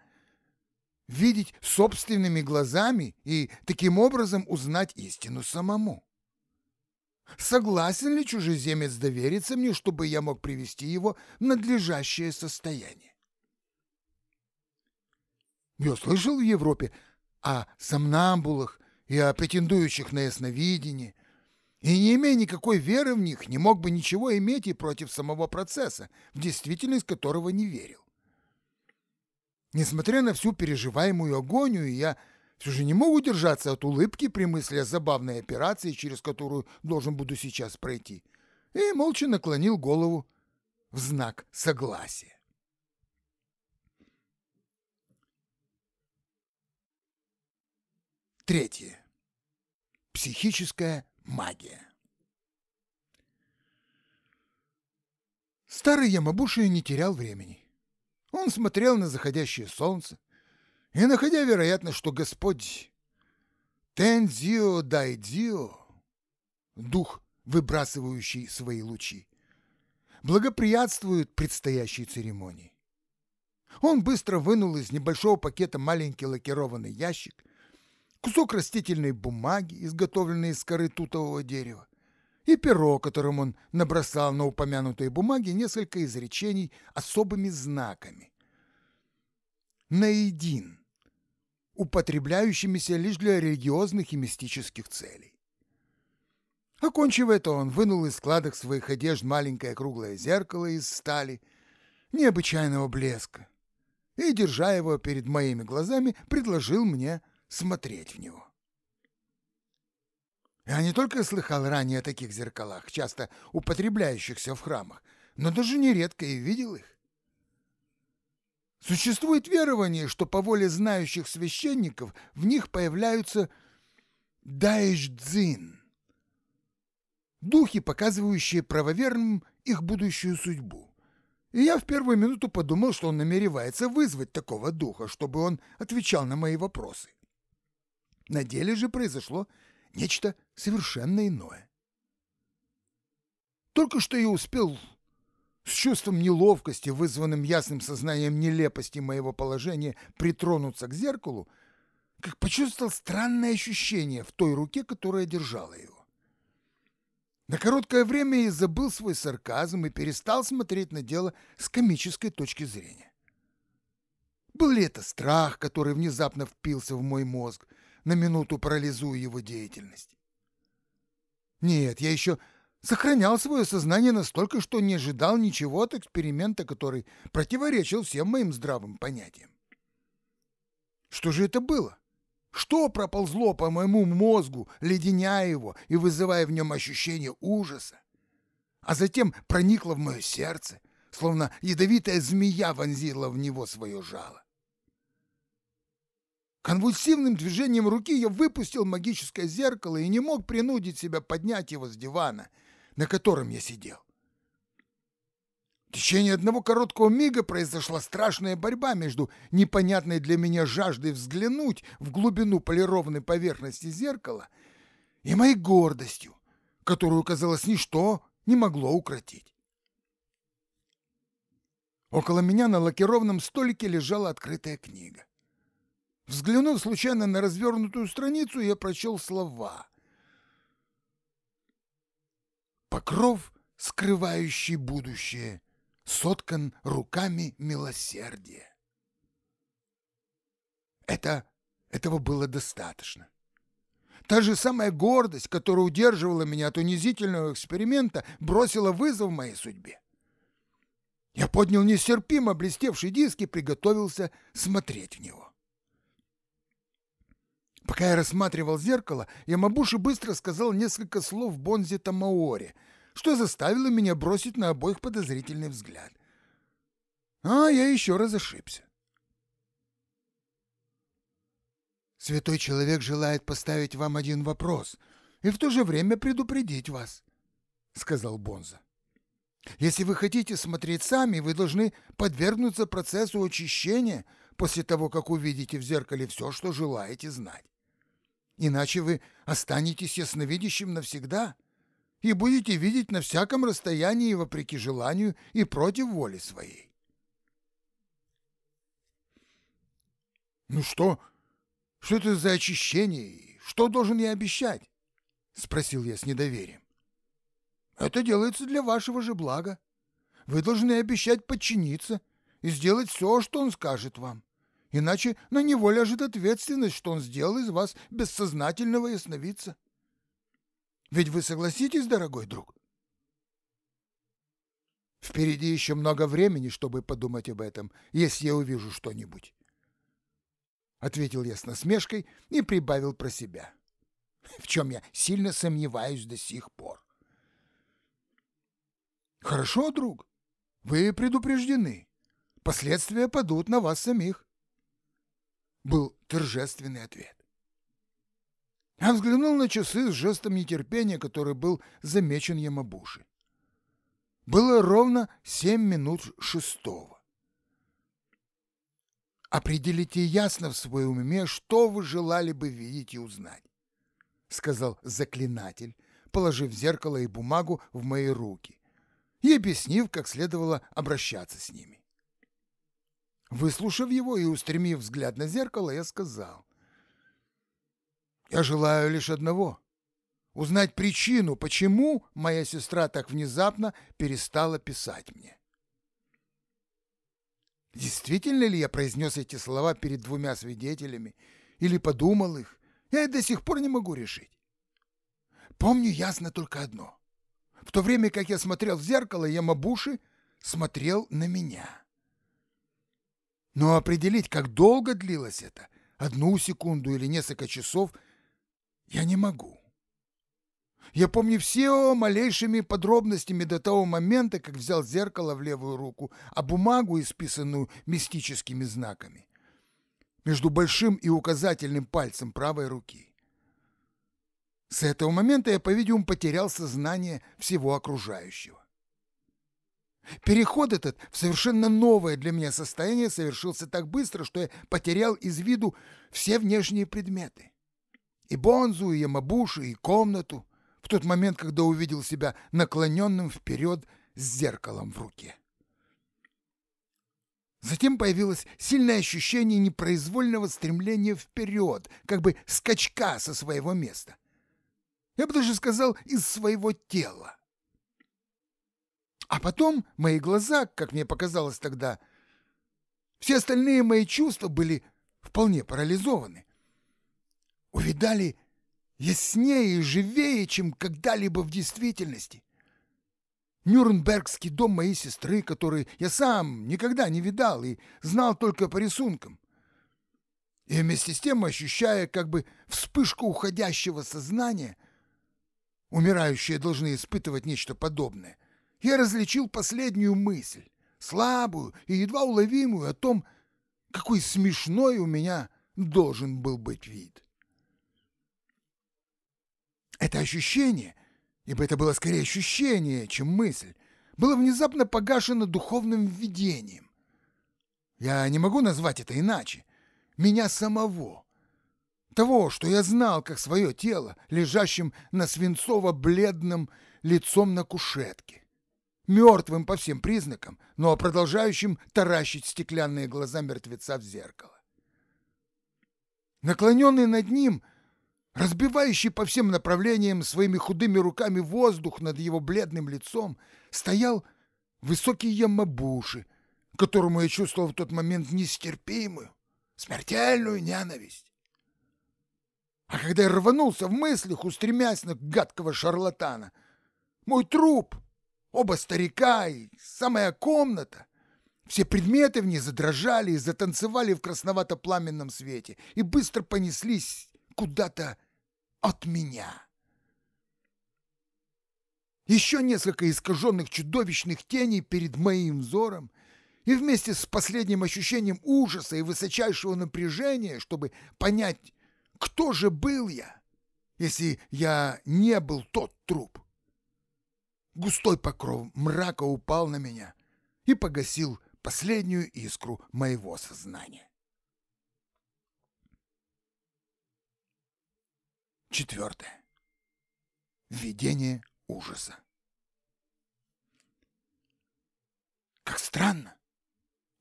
видеть собственными глазами и таким образом узнать истину самому согласен ли чужеземец довериться мне, чтобы я мог привести его в надлежащее состояние. Я слышал в Европе о сомнамбулах и о претендующих на ясновидение, и не имея никакой веры в них, не мог бы ничего иметь и против самого процесса, в действительность которого не верил. Несмотря на всю переживаемую агонию, я все же не могу держаться от улыбки при мысли о забавной операции, через которую должен буду сейчас пройти. И молча наклонил голову в знак согласия. Третье. Психическая магия. Старый Ямабуши не терял времени. Он смотрел на заходящее солнце, и находя вероятность, что Господь Тензио Дайдио, дух, выбрасывающий свои лучи, благоприятствует предстоящей церемонии. Он быстро вынул из небольшого пакета маленький лакированный ящик, кусок растительной бумаги, изготовленный из коры тутового дерева, и перо, которым он набросал на упомянутой бумаге несколько изречений особыми знаками. Наедин употребляющимися лишь для религиозных и мистических целей. Окончив это, он вынул из складок своих одежд маленькое круглое зеркало из стали необычайного блеска и, держа его перед моими глазами, предложил мне смотреть в него. Я не только слыхал ранее о таких зеркалах, часто употребляющихся в храмах, но даже нередко и видел их. Существует верование, что по воле знающих священников в них появляются даэш-дзин, духи, показывающие правоверным их будущую судьбу. И я в первую минуту подумал, что он намеревается вызвать такого духа, чтобы он отвечал на мои вопросы. На деле же произошло нечто совершенно иное. Только что я успел с чувством неловкости, вызванным ясным сознанием нелепости моего положения, притронуться к зеркалу, как почувствовал странное ощущение в той руке, которая держала его. На короткое время я забыл свой сарказм и перестал смотреть на дело с комической точки зрения. Был ли это страх, который внезапно впился в мой мозг, на минуту парализуя его деятельность? Нет, я еще сохранял свое сознание настолько, что не ожидал ничего от эксперимента, который противоречил всем моим здравым понятиям. Что же это было? Что проползло по моему мозгу, леденя его и вызывая в нем ощущение ужаса? А затем проникло в мое сердце, словно ядовитая змея вонзила в него свое жало. Конвульсивным движением руки я выпустил магическое зеркало и не мог принудить себя поднять его с дивана — на котором я сидел. В течение одного короткого мига произошла страшная борьба между непонятной для меня жаждой взглянуть в глубину полированной поверхности зеркала и моей гордостью, которую, казалось, ничто не могло укротить. Около меня на лакированном столике лежала открытая книга. Взглянув случайно на развернутую страницу, я прочел слова, покров, скрывающий будущее, соткан руками милосердия. Это, этого было достаточно. Та же самая гордость, которая удерживала меня от унизительного эксперимента, бросила вызов моей судьбе. Я поднял нестерпимо блестевший диск и приготовился смотреть в него. Пока я рассматривал зеркало, Ямабуши быстро сказал несколько слов Бонзе Тамаори, что заставило меня бросить на обоих подозрительный взгляд. А я еще раз ошибся. Святой человек желает поставить вам один вопрос и в то же время предупредить вас, — сказал Бонза. Если вы хотите смотреть сами, вы должны подвергнуться процессу очищения после того, как увидите в зеркале все, что желаете знать. Иначе вы останетесь ясновидящим навсегда и будете видеть на всяком расстоянии вопреки желанию и против воли своей. «Ну что? Что это за очищение? Что должен я обещать?» — спросил я с недоверием. «Это делается для вашего же блага. Вы должны обещать подчиниться и сделать все, что он скажет вам. Иначе на него ляжет ответственность, что он сделал из вас бессознательного ясновидца. Ведь вы согласитесь, дорогой друг? Впереди еще много времени, чтобы подумать об этом, если я увижу что-нибудь. Ответил я с насмешкой и прибавил про себя. В чем я сильно сомневаюсь до сих пор. Хорошо, друг, вы предупреждены. Последствия падут на вас самих был торжественный ответ. Он взглянул на часы с жестом нетерпения, который был замечен Ямабуши. Было ровно семь минут шестого. «Определите ясно в своем уме, что вы желали бы видеть и узнать», — сказал заклинатель, положив зеркало и бумагу в мои руки и объяснив, как следовало обращаться с ними. Выслушав его и устремив взгляд на зеркало, я сказал. «Я желаю лишь одного — узнать причину, почему моя сестра так внезапно перестала писать мне». Действительно ли я произнес эти слова перед двумя свидетелями или подумал их, я и до сих пор не могу решить. Помню ясно только одно. В то время, как я смотрел в зеркало, я мабуши смотрел на меня. Но определить, как долго длилось это, одну секунду или несколько часов, я не могу. Я помню все малейшими подробностями до того момента, как взял зеркало в левую руку, а бумагу, исписанную мистическими знаками, между большим и указательным пальцем правой руки. С этого момента я, по-видимому, потерял сознание всего окружающего. Переход этот в совершенно новое для меня состояние совершился так быстро, что я потерял из виду все внешние предметы. И Бонзу, и Ямабуши, и комнату, в тот момент, когда увидел себя наклоненным вперед с зеркалом в руке. Затем появилось сильное ощущение непроизвольного стремления вперед, как бы скачка со своего места. Я бы даже сказал, из своего тела. А потом мои глаза, как мне показалось тогда, все остальные мои чувства были вполне парализованы. Увидали яснее и живее, чем когда-либо в действительности. Нюрнбергский дом моей сестры, который я сам никогда не видал и знал только по рисункам. И вместе с тем, ощущая как бы вспышку уходящего сознания, умирающие должны испытывать нечто подобное, я различил последнюю мысль, слабую и едва уловимую о том, какой смешной у меня должен был быть вид. Это ощущение, ибо это было скорее ощущение, чем мысль, было внезапно погашено духовным видением. Я не могу назвать это иначе. Меня самого. Того, что я знал, как свое тело, лежащим на свинцово-бледном лицом на кушетке мертвым по всем признакам, но продолжающим таращить стеклянные глаза мертвеца в зеркало. Наклоненный над ним, разбивающий по всем направлениям своими худыми руками воздух над его бледным лицом, стоял высокий Ямабуши, которому я чувствовал в тот момент нестерпимую, смертельную ненависть. А когда я рванулся в мыслях, устремясь на гадкого шарлатана, мой труп Оба старика и самая комната. Все предметы в ней задрожали и затанцевали в красновато-пламенном свете и быстро понеслись куда-то от меня. Еще несколько искаженных чудовищных теней перед моим взором, и вместе с последним ощущением ужаса и высочайшего напряжения, чтобы понять, кто же был я, если я не был тот труп. Густой покров мрака упал на меня и погасил последнюю искру моего сознания. Четвертое. Видение ужаса. Как странно!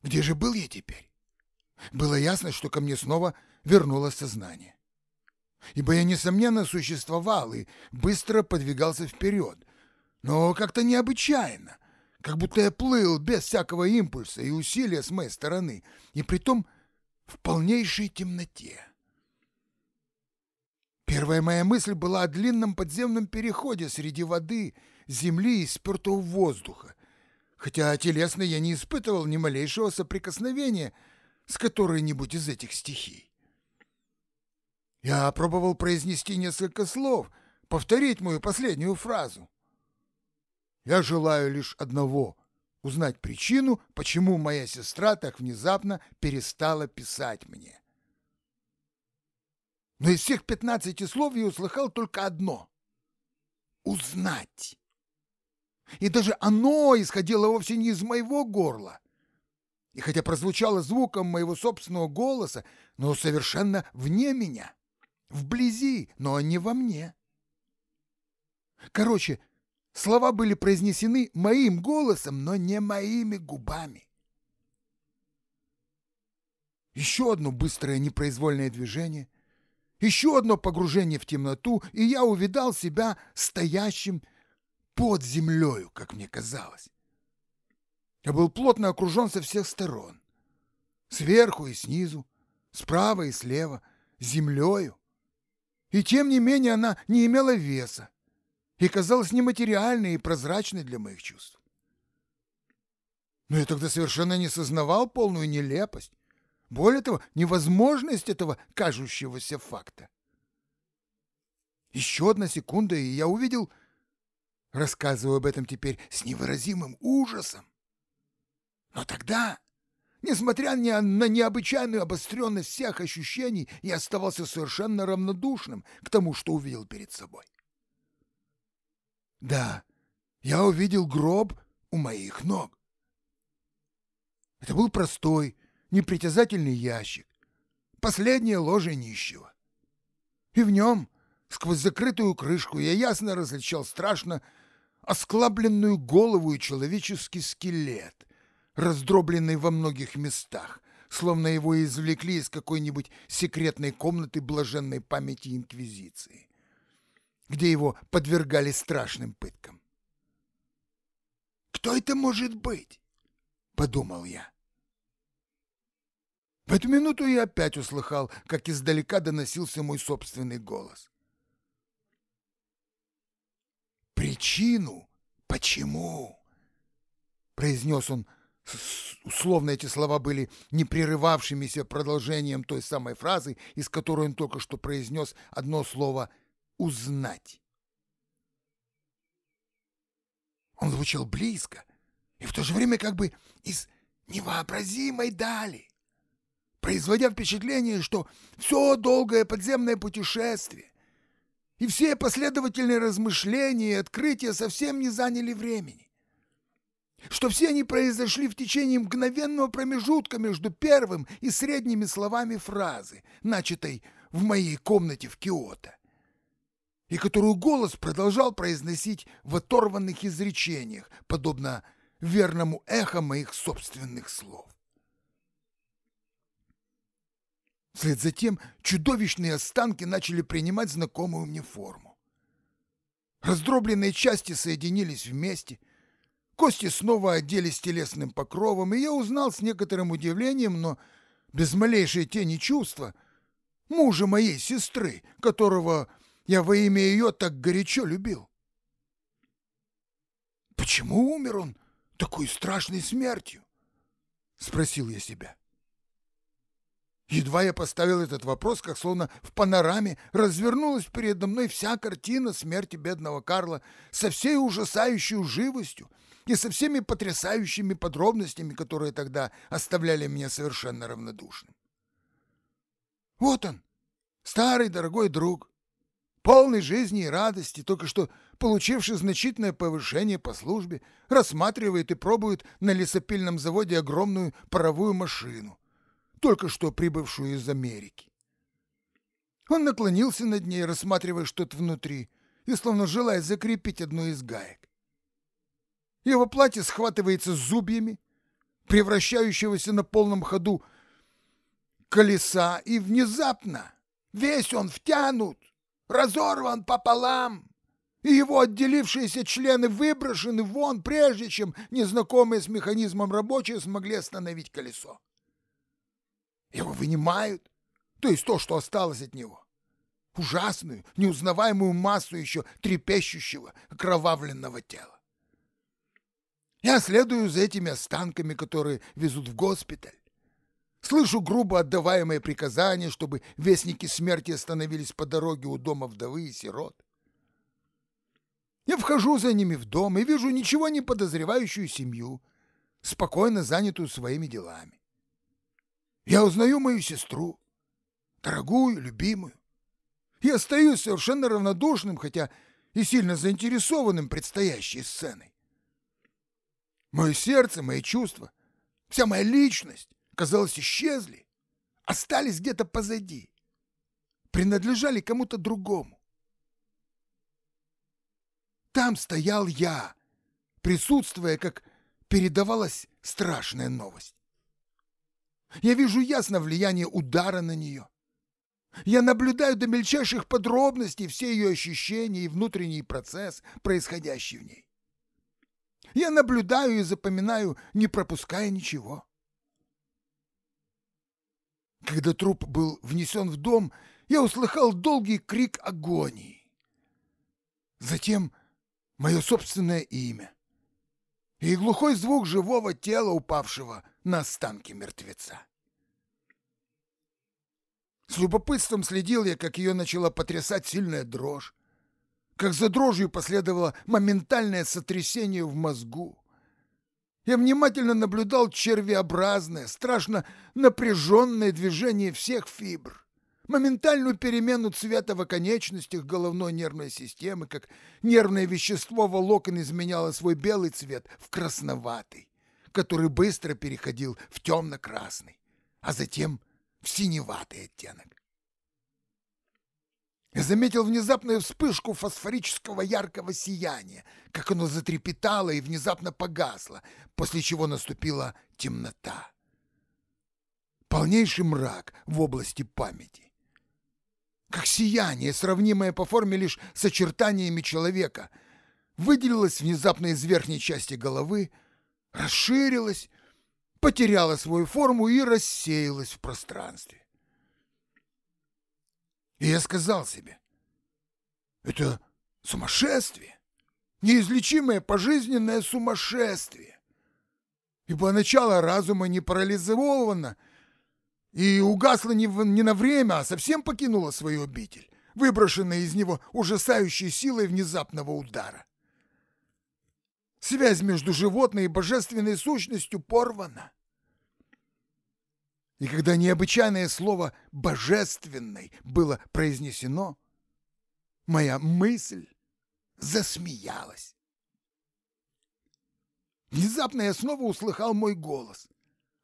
Где же был я теперь? Было ясно, что ко мне снова вернулось сознание. Ибо я, несомненно, существовал и быстро подвигался вперед, но как-то необычайно, как будто я плыл без всякого импульса и усилия с моей стороны, и притом в полнейшей темноте. Первая моя мысль была о длинном подземном переходе среди воды, земли и спиртого воздуха, хотя телесно я не испытывал ни малейшего соприкосновения с которой-нибудь из этих стихий. Я пробовал произнести несколько слов, повторить мою последнюю фразу, я желаю лишь одного — узнать причину, почему моя сестра так внезапно перестала писать мне. Но из всех пятнадцати слов я услыхал только одно — узнать. И даже оно исходило вовсе не из моего горла. И хотя прозвучало звуком моего собственного голоса, но совершенно вне меня, вблизи, но не во мне. Короче, — Слова были произнесены моим голосом, но не моими губами. Еще одно быстрое непроизвольное движение, еще одно погружение в темноту, и я увидал себя стоящим под землею, как мне казалось. Я был плотно окружен со всех сторон, сверху и снизу, справа и слева, землею. И тем не менее она не имела веса, и казалась нематериальной и прозрачной для моих чувств. Но я тогда совершенно не сознавал полную нелепость, более того, невозможность этого кажущегося факта. Еще одна секунда, и я увидел, рассказываю об этом теперь с невыразимым ужасом. Но тогда, несмотря на необычайную обостренность всех ощущений, я оставался совершенно равнодушным к тому, что увидел перед собой. Да, я увидел гроб у моих ног. Это был простой, непритязательный ящик, последнее ложе нищего. И в нем, сквозь закрытую крышку, я ясно различал страшно осклабленную голову и человеческий скелет, раздробленный во многих местах, словно его извлекли из какой-нибудь секретной комнаты блаженной памяти Инквизиции где его подвергали страшным пыткам. «Кто это может быть?» — подумал я. В эту минуту я опять услыхал, как издалека доносился мой собственный голос. «Причину? Почему?» — произнес он, словно эти слова были непрерывавшимися продолжением той самой фразы, из которой он только что произнес одно слово «почему» узнать. Он звучал близко и в то же время как бы из невообразимой дали, производя впечатление, что все долгое подземное путешествие и все последовательные размышления и открытия совсем не заняли времени, что все они произошли в течение мгновенного промежутка между первым и средними словами фразы, начатой в моей комнате в Киото и которую голос продолжал произносить в оторванных изречениях, подобно верному эхо моих собственных слов. Вслед за тем чудовищные останки начали принимать знакомую мне форму. Раздробленные части соединились вместе, кости снова оделись телесным покровом, и я узнал с некоторым удивлением, но без малейшей тени чувства, мужа моей сестры, которого я во имя ее так горячо любил. Почему умер он такой страшной смертью? Спросил я себя. Едва я поставил этот вопрос, как словно в панораме развернулась передо мной вся картина смерти бедного Карла со всей ужасающей живостью и со всеми потрясающими подробностями, которые тогда оставляли меня совершенно равнодушным. Вот он, старый дорогой друг, полный жизни и радости, только что получивший значительное повышение по службе, рассматривает и пробует на лесопильном заводе огромную паровую машину, только что прибывшую из Америки. Он наклонился над ней, рассматривая что-то внутри, и словно желая закрепить одну из гаек. Его платье схватывается зубьями, превращающегося на полном ходу колеса, и внезапно весь он втянут разорван пополам, и его отделившиеся члены выброшены вон, прежде чем незнакомые с механизмом рабочие смогли остановить колесо. Его вынимают, то есть то, что осталось от него. Ужасную, неузнаваемую массу еще трепещущего, кровавленного тела. Я следую за этими останками, которые везут в госпиталь. Слышу грубо отдаваемые приказания, чтобы вестники смерти остановились по дороге у дома вдовы и сирот. Я вхожу за ними в дом и вижу ничего не подозревающую семью, спокойно занятую своими делами. Я узнаю мою сестру, дорогую, любимую. Я остаюсь совершенно равнодушным, хотя и сильно заинтересованным предстоящей сценой. Мое сердце, мои чувства, вся моя личность казалось, исчезли, остались где-то позади, принадлежали кому-то другому. Там стоял я, присутствуя, как передавалась страшная новость. Я вижу ясно влияние удара на нее. Я наблюдаю до мельчайших подробностей все ее ощущения и внутренний процесс, происходящий в ней. Я наблюдаю и запоминаю, не пропуская ничего. Когда труп был внесен в дом, я услыхал долгий крик агонии. Затем мое собственное имя и глухой звук живого тела, упавшего на останки мертвеца. С любопытством следил я, как ее начала потрясать сильная дрожь, как за дрожью последовало моментальное сотрясение в мозгу. Я внимательно наблюдал червеобразное, страшно напряженное движение всех фибр, моментальную перемену цвета в оконечностях головной нервной системы, как нервное вещество волокон изменяло свой белый цвет в красноватый, который быстро переходил в темно-красный, а затем в синеватый оттенок. Я заметил внезапную вспышку фосфорического яркого сияния, как оно затрепетало и внезапно погасло, после чего наступила темнота. Полнейший мрак в области памяти. Как сияние, сравнимое по форме лишь с очертаниями человека, выделилось внезапно из верхней части головы, расширилось, потеряло свою форму и рассеялось в пространстве. И я сказал себе, это сумасшествие, неизлечимое пожизненное сумасшествие. Ибо начало разума не парализовано и угасло не, в, не на время, а совсем покинуло свою обитель, выброшенное из него ужасающей силой внезапного удара. Связь между животной и божественной сущностью порвана. И когда необычайное слово божественной было произнесено, моя мысль засмеялась. Внезапно я снова услыхал мой голос,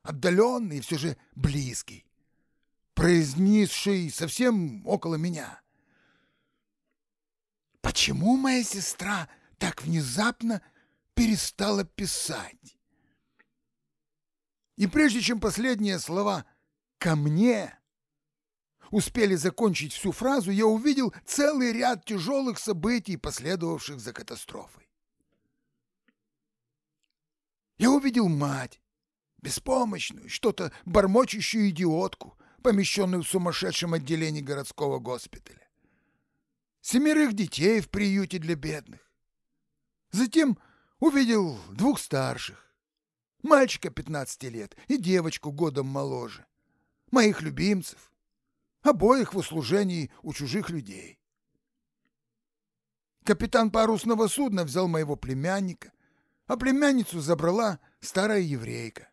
отдаленный и все же близкий, произнесший совсем около меня. Почему моя сестра так внезапно перестала писать? И прежде чем последние слова «ко мне» успели закончить всю фразу, я увидел целый ряд тяжелых событий, последовавших за катастрофой. Я увидел мать, беспомощную, что-то бормочущую идиотку, помещенную в сумасшедшем отделении городского госпиталя. Семерых детей в приюте для бедных. Затем увидел двух старших, Мальчика 15 лет и девочку годом моложе. Моих любимцев. Обоих в услужении у чужих людей. Капитан парусного судна взял моего племянника, а племянницу забрала старая еврейка.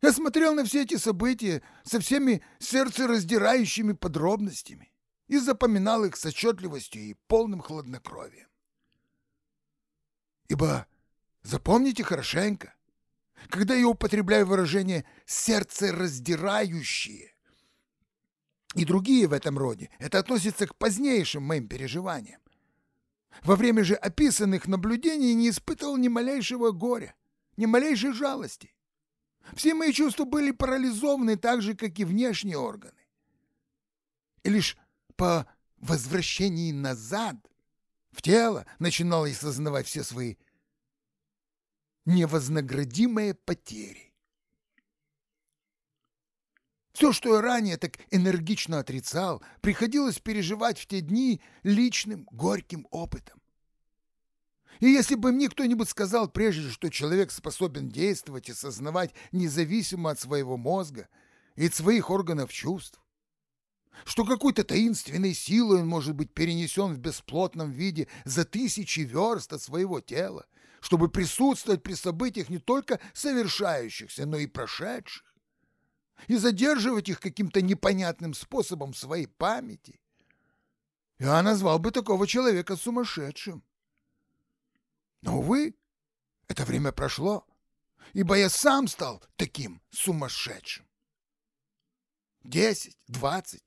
Я смотрел на все эти события со всеми сердцераздирающими подробностями и запоминал их с отчетливостью и полным хладнокровием. Ибо Запомните хорошенько. Когда я употребляю выражение «сердце раздирающее" и другие в этом роде, это относится к позднейшим моим переживаниям. Во время же описанных наблюдений не испытывал ни малейшего горя, ни малейшей жалости. Все мои чувства были парализованы так же, как и внешние органы. И лишь по возвращении назад в тело начинал я сознавать все свои невознаградимые потери. Все, что я ранее так энергично отрицал, приходилось переживать в те дни личным горьким опытом. И если бы мне кто-нибудь сказал прежде, что человек способен действовать и сознавать независимо от своего мозга и от своих органов чувств, что какой-то таинственной силой он может быть перенесен в бесплотном виде за тысячи верст от своего тела чтобы присутствовать при событиях не только совершающихся, но и прошедших, и задерживать их каким-то непонятным способом в своей памяти. Я назвал бы такого человека сумасшедшим. Но, увы, это время прошло, ибо я сам стал таким сумасшедшим. Десять, двадцать,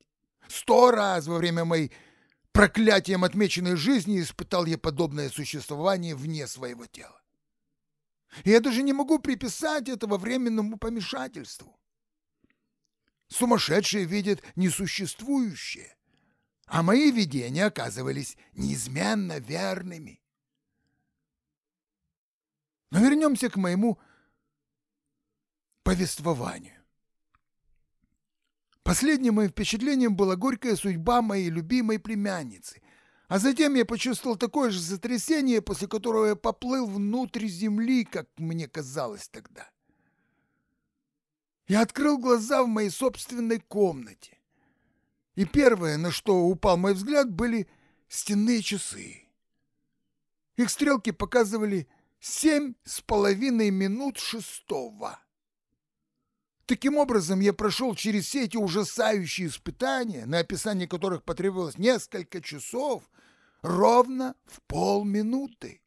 сто раз во время моей проклятием отмеченной жизни испытал я подобное существование вне своего тела. И я даже не могу приписать этого временному помешательству. Сумасшедшие видят несуществующее, а мои видения оказывались неизменно верными. Но вернемся к моему повествованию. Последним моим впечатлением была горькая судьба моей любимой племянницы. А затем я почувствовал такое же сотрясение, после которого я поплыл внутрь земли, как мне казалось тогда. Я открыл глаза в моей собственной комнате. И первое, на что упал мой взгляд, были стенные часы. Их стрелки показывали семь с половиной минут шестого. Таким образом, я прошел через все эти ужасающие испытания, на описание которых потребовалось несколько часов, ровно в полминуты.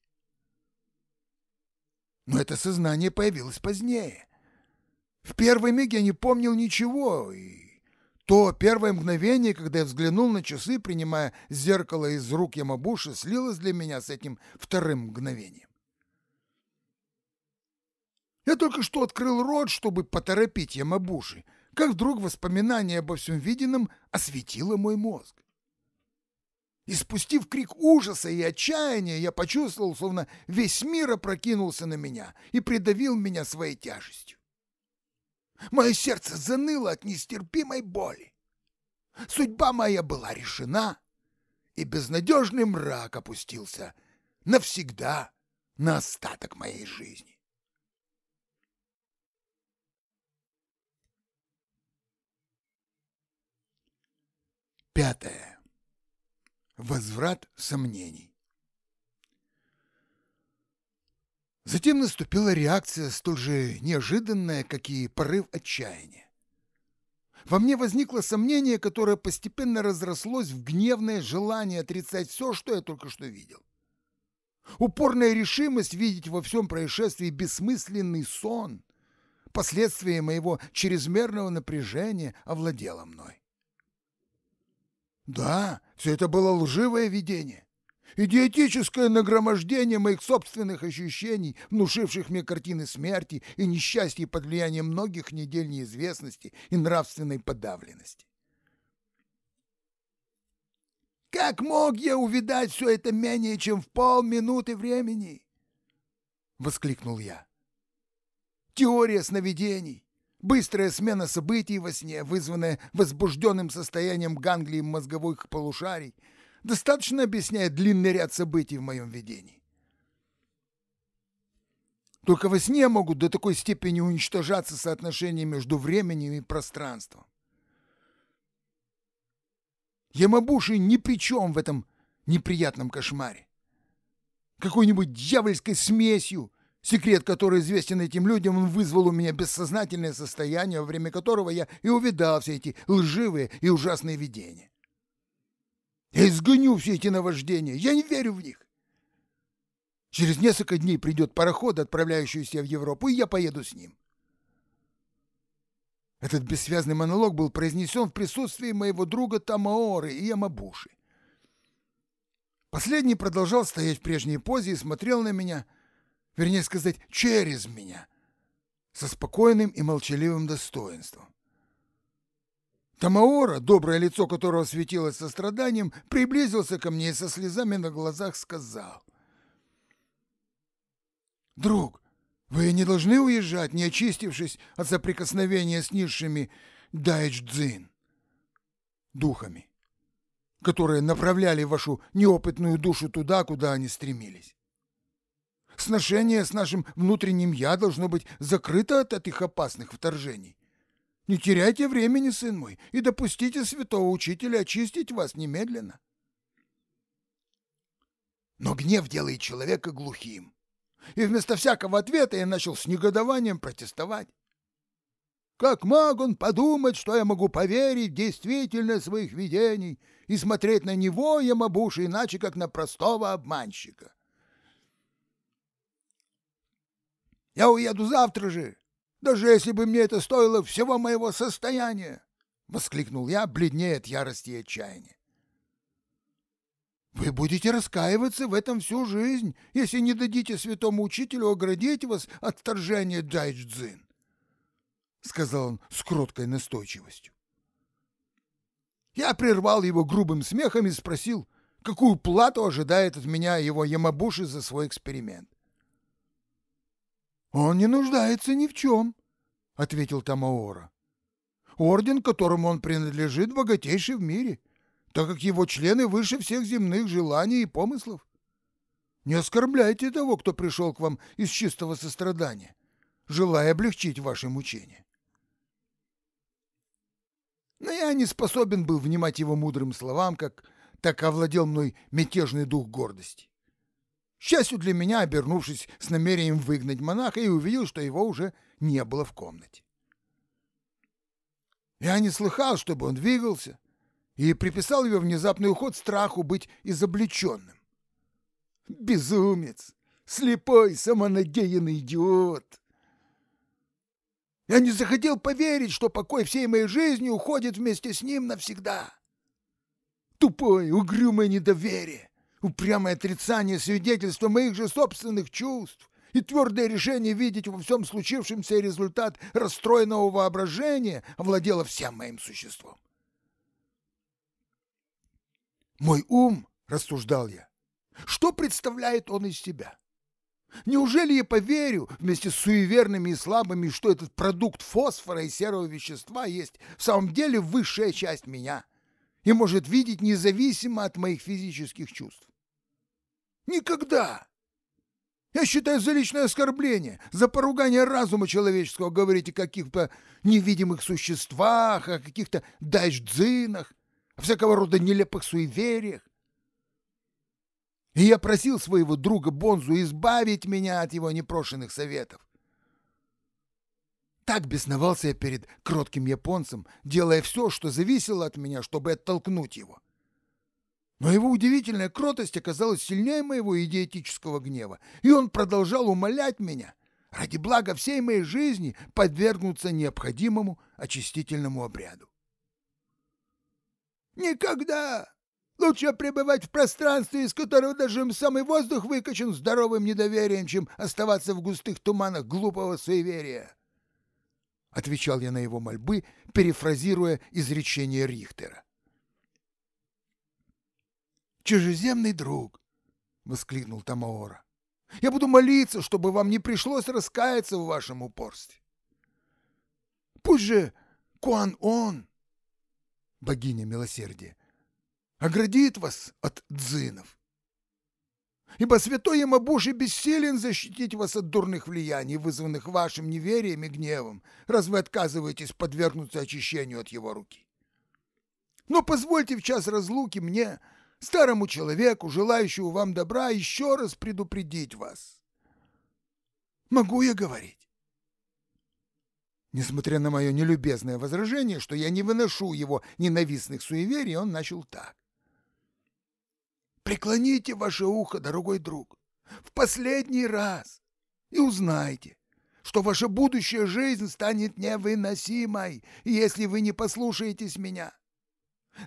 Но это сознание появилось позднее. В первый миг я не помнил ничего, и то первое мгновение, когда я взглянул на часы, принимая зеркало из рук Ямабуши, слилось для меня с этим вторым мгновением. Я только что открыл рот, чтобы поторопить Ямабуши, как вдруг воспоминание обо всем виденном осветило мой мозг. И спустив крик ужаса и отчаяния, я почувствовал, словно весь мир опрокинулся на меня и придавил меня своей тяжестью. Мое сердце заныло от нестерпимой боли. Судьба моя была решена, и безнадежный мрак опустился навсегда на остаток моей жизни. Пятое. Возврат сомнений. Затем наступила реакция, столь же неожиданная, как и порыв отчаяния. Во мне возникло сомнение, которое постепенно разрослось в гневное желание отрицать все, что я только что видел. Упорная решимость видеть во всем происшествии бессмысленный сон, последствия моего чрезмерного напряжения овладела мной. Да, все это было лживое видение. Идиотическое нагромождение моих собственных ощущений, внушивших мне картины смерти и несчастья под влиянием многих недель неизвестности и нравственной подавленности. Как мог я увидать все это менее чем в полминуты времени? — воскликнул я. «Теория сновидений! Быстрая смена событий во сне, вызванная возбужденным состоянием ганглии мозговых полушарий, достаточно объясняет длинный ряд событий в моем видении. Только во сне могут до такой степени уничтожаться соотношения между временем и пространством. Ямабуши ни при чем в этом неприятном кошмаре. Какой-нибудь дьявольской смесью Секрет, который известен этим людям, он вызвал у меня бессознательное состояние, во время которого я и увидал все эти лживые и ужасные видения. Я изгоню все эти наваждения, я не верю в них. Через несколько дней придет пароход, отправляющийся в Европу, и я поеду с ним. Этот бессвязный монолог был произнесен в присутствии моего друга Тамаоры и Ямабуши. Последний продолжал стоять в прежней позе и смотрел на меня – вернее сказать, через меня, со спокойным и молчаливым достоинством. Тамаора, доброе лицо которого светилось состраданием, приблизился ко мне и со слезами на глазах сказал. «Друг, вы не должны уезжать, не очистившись от соприкосновения с низшими дайчдзин, духами, которые направляли вашу неопытную душу туда, куда они стремились. Сношение с нашим внутренним «я» должно быть закрыто от этих опасных вторжений. Не теряйте времени, сын мой, и допустите святого учителя очистить вас немедленно. Но гнев делает человека глухим. И вместо всякого ответа я начал с негодованием протестовать. Как мог он подумать, что я могу поверить в действительность своих видений и смотреть на него, ямабуши, иначе как на простого обманщика? Я уеду завтра же, даже если бы мне это стоило всего моего состояния!» — воскликнул я, бледнее от ярости и отчаяния. «Вы будете раскаиваться в этом всю жизнь, если не дадите святому учителю оградить вас от вторжения Джайджзин!» — сказал он с кроткой настойчивостью. Я прервал его грубым смехом и спросил, какую плату ожидает от меня его Ямабуши за свой эксперимент. «Он не нуждается ни в чем», — ответил Тамаора. «Орден, которому он принадлежит, богатейший в мире, так как его члены выше всех земных желаний и помыслов. Не оскорбляйте того, кто пришел к вам из чистого сострадания, желая облегчить ваше мучение. Но я не способен был внимать его мудрым словам, как так овладел мной мятежный дух гордости счастью для меня, обернувшись с намерением выгнать монаха, и увидел, что его уже не было в комнате. Я не слыхал, чтобы он двигался, и приписал его внезапный уход страху быть изобличенным. Безумец! Слепой, самонадеянный идиот! Я не захотел поверить, что покой всей моей жизни уходит вместе с ним навсегда. Тупое, угрюмое недоверие упрямое отрицание свидетельства моих же собственных чувств и твердое решение видеть во всем случившемся результат расстроенного воображения овладело всем моим существом. «Мой ум», — рассуждал я, — «что представляет он из себя? Неужели я поверю вместе с суеверными и слабыми, что этот продукт фосфора и серого вещества есть в самом деле высшая часть меня?» и может видеть независимо от моих физических чувств. Никогда! Я считаю за личное оскорбление, за поругание разума человеческого говорить о каких-то невидимых существах, о каких-то дайшдзинах, о всякого рода нелепых суевериях. И я просил своего друга Бонзу избавить меня от его непрошенных советов. Так бесновался я перед кротким японцем, делая все, что зависело от меня, чтобы оттолкнуть его. Но его удивительная кротость оказалась сильнее моего идиотического гнева, и он продолжал умолять меня ради блага всей моей жизни подвергнуться необходимому очистительному обряду. «Никогда! Лучше пребывать в пространстве, из которого даже самый воздух выкачан здоровым недоверием, чем оставаться в густых туманах глупого суеверия!» Отвечал я на его мольбы, перефразируя изречение Рихтера чужеземный друг!» — воскликнул Тамаора. «Я буду молиться, чтобы вам не пришлось раскаяться в вашем упорстве. Пусть же Куан-Он, богиня милосердия, оградит вас от дзинов. Ибо святой Ямабуши бессилен защитить вас от дурных влияний, вызванных вашим неверием и гневом, раз вы отказываетесь подвергнуться очищению от его руки. Но позвольте в час разлуки мне старому человеку, желающему вам добра, еще раз предупредить вас. Могу я говорить? Несмотря на мое нелюбезное возражение, что я не выношу его ненавистных суеверий, он начал так. Преклоните ваше ухо, дорогой друг, в последний раз и узнайте, что ваша будущая жизнь станет невыносимой, если вы не послушаетесь меня.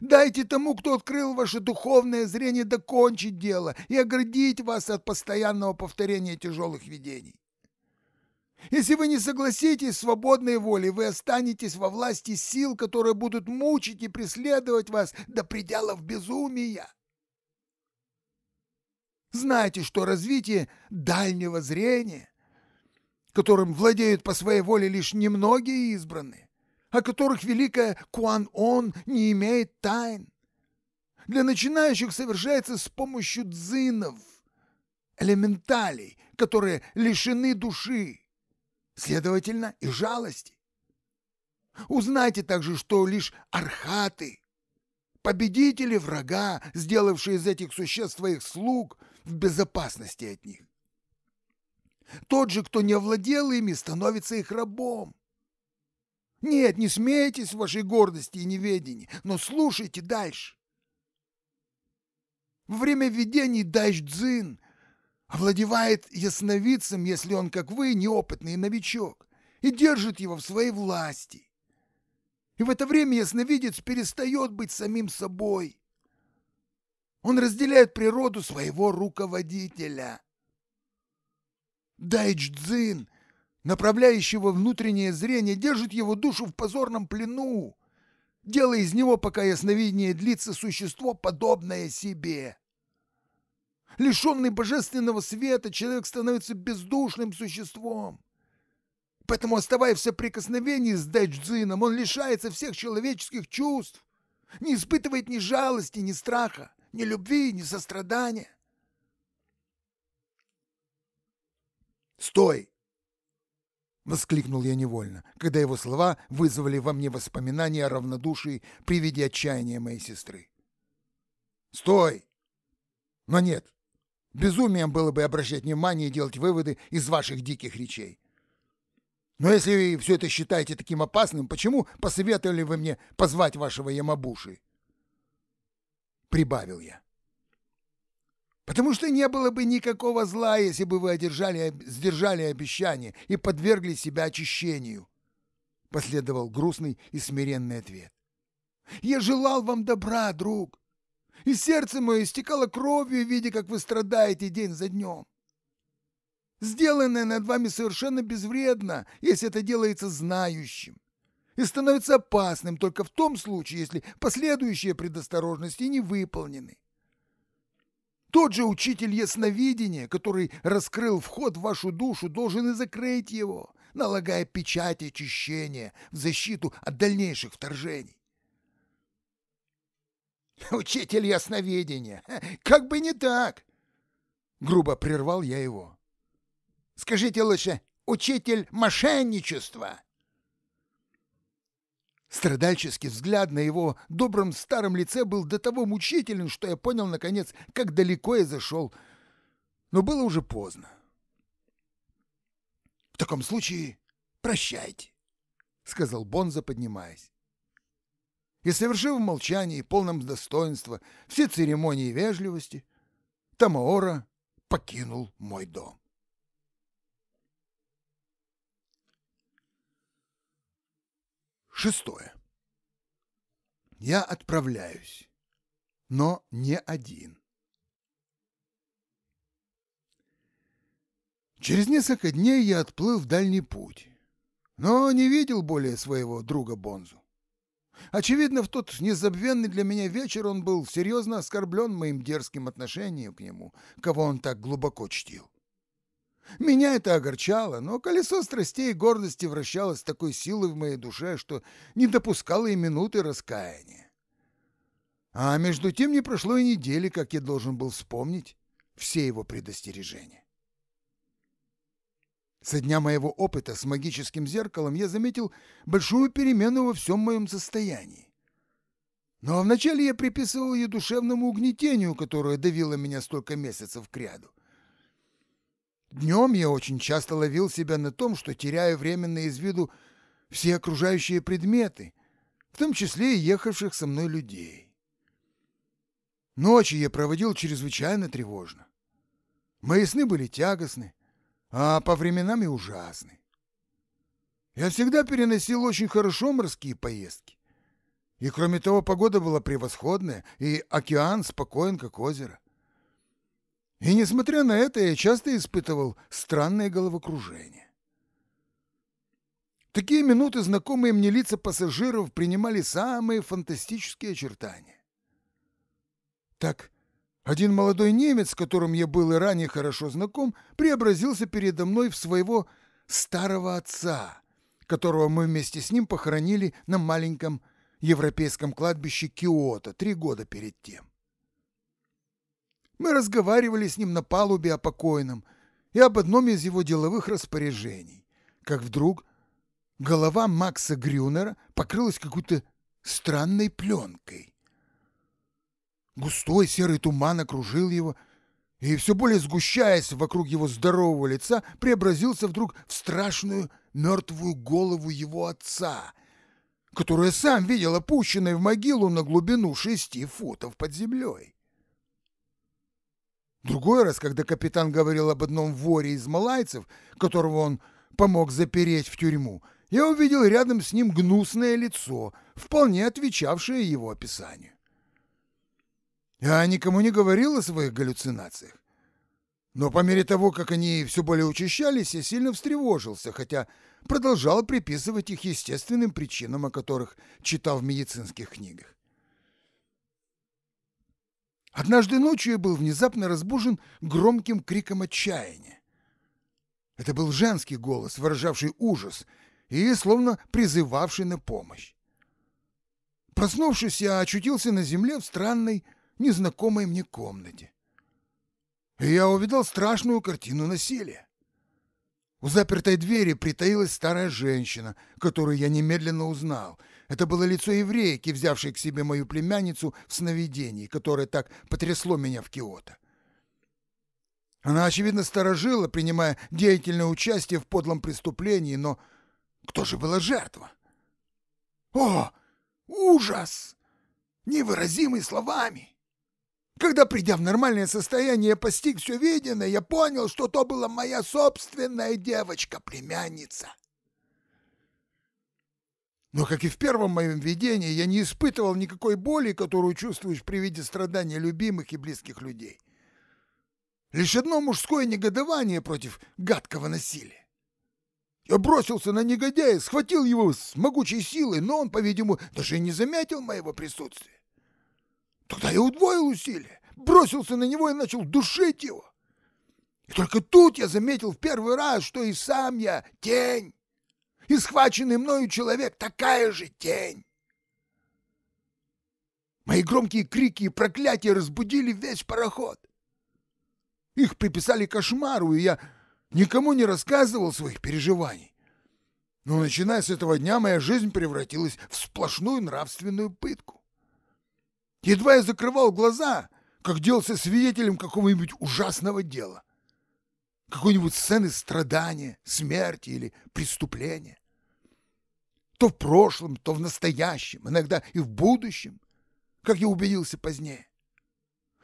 Дайте тому, кто открыл ваше духовное зрение, докончить дело и оградить вас от постоянного повторения тяжелых видений. Если вы не согласитесь с свободной волей, вы останетесь во власти сил, которые будут мучить и преследовать вас до пределов безумия. Знайте, что развитие дальнего зрения, которым владеют по своей воле лишь немногие избранные, о которых великая Куан-Он не имеет тайн. Для начинающих совершается с помощью дзинов, элементалей, которые лишены души, следовательно, и жалости. Узнайте также, что лишь архаты, победители врага, сделавшие из этих существ своих слуг, в безопасности от них. Тот же, кто не овладел ими, становится их рабом. Нет, не смейтесь в вашей гордости и неведении, но слушайте дальше. Во время видений Дайш Дзин овладевает ясновидцем, если он, как вы, неопытный новичок, и держит его в своей власти. И в это время ясновидец перестает быть самим собой. Он разделяет природу своего руководителя. Дайч Дзин направляющего внутреннее зрение, держит его душу в позорном плену, делая из него, пока ясновидение длится, существо, подобное себе. Лишенный божественного света, человек становится бездушным существом. Поэтому, оставаясь в соприкосновении с дайджином, он лишается всех человеческих чувств, не испытывает ни жалости, ни страха, ни любви, ни сострадания. «Стой!» — воскликнул я невольно, когда его слова вызвали во мне воспоминания о равнодушии при виде отчаяния моей сестры. «Стой!» «Но нет, безумием было бы обращать внимание и делать выводы из ваших диких речей. Но если вы все это считаете таким опасным, почему посоветовали вы мне позвать вашего Ямабуши?» Прибавил я. Потому что не было бы никакого зла, если бы вы одержали, сдержали обещание и подвергли себя очищению. Последовал грустный и смиренный ответ. Я желал вам добра, друг. И сердце мое истекало кровью, видя, как вы страдаете день за днем. Сделанное над вами совершенно безвредно, если это делается знающим. И становится опасным только в том случае, если последующие предосторожности не выполнены. Тот же учитель ясновидения, который раскрыл вход в вашу душу, должен и закрыть его, налагая печать очищения в защиту от дальнейших вторжений. «Учитель ясновидения! Как бы не так!» Грубо прервал я его. «Скажите лучше, учитель мошенничества!» Страдальческий взгляд на его добром старом лице был до того мучителен, что я понял, наконец, как далеко я зашел. Но было уже поздно. «В таком случае прощайте», — сказал Бонза, поднимаясь. И совершив в молчании, полном достоинства, все церемонии вежливости, Тамаора покинул мой дом. Шестое. Я отправляюсь, но не один. Через несколько дней я отплыл в дальний путь, но не видел более своего друга Бонзу. Очевидно, в тот незабвенный для меня вечер он был серьезно оскорблен моим дерзким отношением к нему, кого он так глубоко чтил. Меня это огорчало, но колесо страстей и гордости вращалось с такой силой в моей душе, что не допускало и минуты раскаяния. А между тем не прошло и недели, как я должен был вспомнить все его предостережения. Со дня моего опыта с магическим зеркалом я заметил большую перемену во всем моем состоянии. Но вначале я приписывал ее душевному угнетению, которое давило меня столько месяцев кряду. Днем я очень часто ловил себя на том, что теряю временно из виду все окружающие предметы, в том числе и ехавших со мной людей. Ночи я проводил чрезвычайно тревожно. Мои сны были тягостны, а по временам и ужасны. Я всегда переносил очень хорошо морские поездки. И кроме того, погода была превосходная, и океан спокоен, как озеро. И, несмотря на это, я часто испытывал странные головокружения. Такие минуты знакомые мне лица пассажиров принимали самые фантастические очертания. Так, один молодой немец, с которым я был и ранее хорошо знаком, преобразился передо мной в своего старого отца, которого мы вместе с ним похоронили на маленьком европейском кладбище Киото три года перед тем. Мы разговаривали с ним на палубе о покойном и об одном из его деловых распоряжений. Как вдруг голова Макса Грюнера покрылась какой-то странной пленкой. Густой серый туман окружил его, и все более сгущаясь вокруг его здорового лица, преобразился вдруг в страшную мертвую голову его отца, которую сам видел опущенной в могилу на глубину шести футов под землей. Другой раз, когда капитан говорил об одном воре из малайцев, которого он помог запереть в тюрьму, я увидел рядом с ним гнусное лицо, вполне отвечавшее его описанию. Я никому не говорил о своих галлюцинациях. Но по мере того, как они все более учащались, я сильно встревожился, хотя продолжал приписывать их естественным причинам, о которых читал в медицинских книгах. Однажды ночью я был внезапно разбужен громким криком отчаяния. Это был женский голос, выражавший ужас и словно призывавший на помощь. Проснувшись, я очутился на земле в странной, незнакомой мне комнате. И я увидел страшную картину насилия. У запертой двери притаилась старая женщина, которую я немедленно узнал — это было лицо еврейки, взявшей к себе мою племянницу в сновидении, которое так потрясло меня в Киото. Она, очевидно, сторожила, принимая деятельное участие в подлом преступлении, но кто же была жертва? О, ужас! Невыразимый словами! Когда, придя в нормальное состояние, я постиг все виденное, я понял, что то была моя собственная девочка-племянница. Но, как и в первом моем видении, я не испытывал никакой боли, которую чувствуешь при виде страдания любимых и близких людей. Лишь одно мужское негодование против гадкого насилия. Я бросился на негодяя, схватил его с могучей силой, но он, по-видимому, даже и не заметил моего присутствия. Тогда я удвоил усилие, бросился на него и начал душить его. И только тут я заметил в первый раз, что и сам я тень и схваченный мною человек такая же тень. Мои громкие крики и проклятия разбудили весь пароход. Их приписали кошмару, и я никому не рассказывал своих переживаний. Но начиная с этого дня моя жизнь превратилась в сплошную нравственную пытку. Едва я закрывал глаза, как делался свидетелем какого-нибудь ужасного дела какой-нибудь сцены страдания, смерти или преступления. То в прошлом, то в настоящем, иногда и в будущем, как я убедился позднее.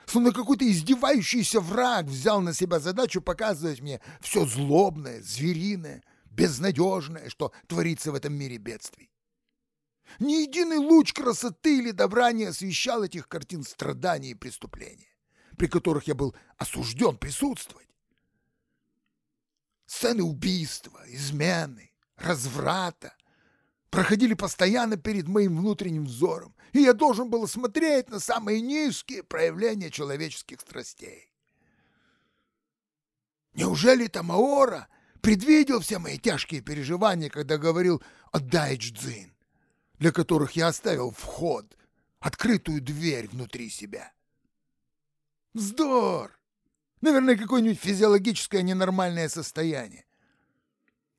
Словно какой-то издевающийся враг взял на себя задачу показывать мне все злобное, звериное, безнадежное, что творится в этом мире бедствий. Ни единый луч красоты или добра не освещал этих картин страданий и преступления, при которых я был осужден присутствовать. Сцены убийства, измены, разврата, проходили постоянно перед моим внутренним взором, и я должен был смотреть на самые низкие проявления человеческих страстей. Неужели Тамаора предвидел все мои тяжкие переживания, когда говорил о Дайдждзин, для которых я оставил вход, открытую дверь внутри себя? Вздор! Наверное, какое-нибудь физиологическое ненормальное состояние.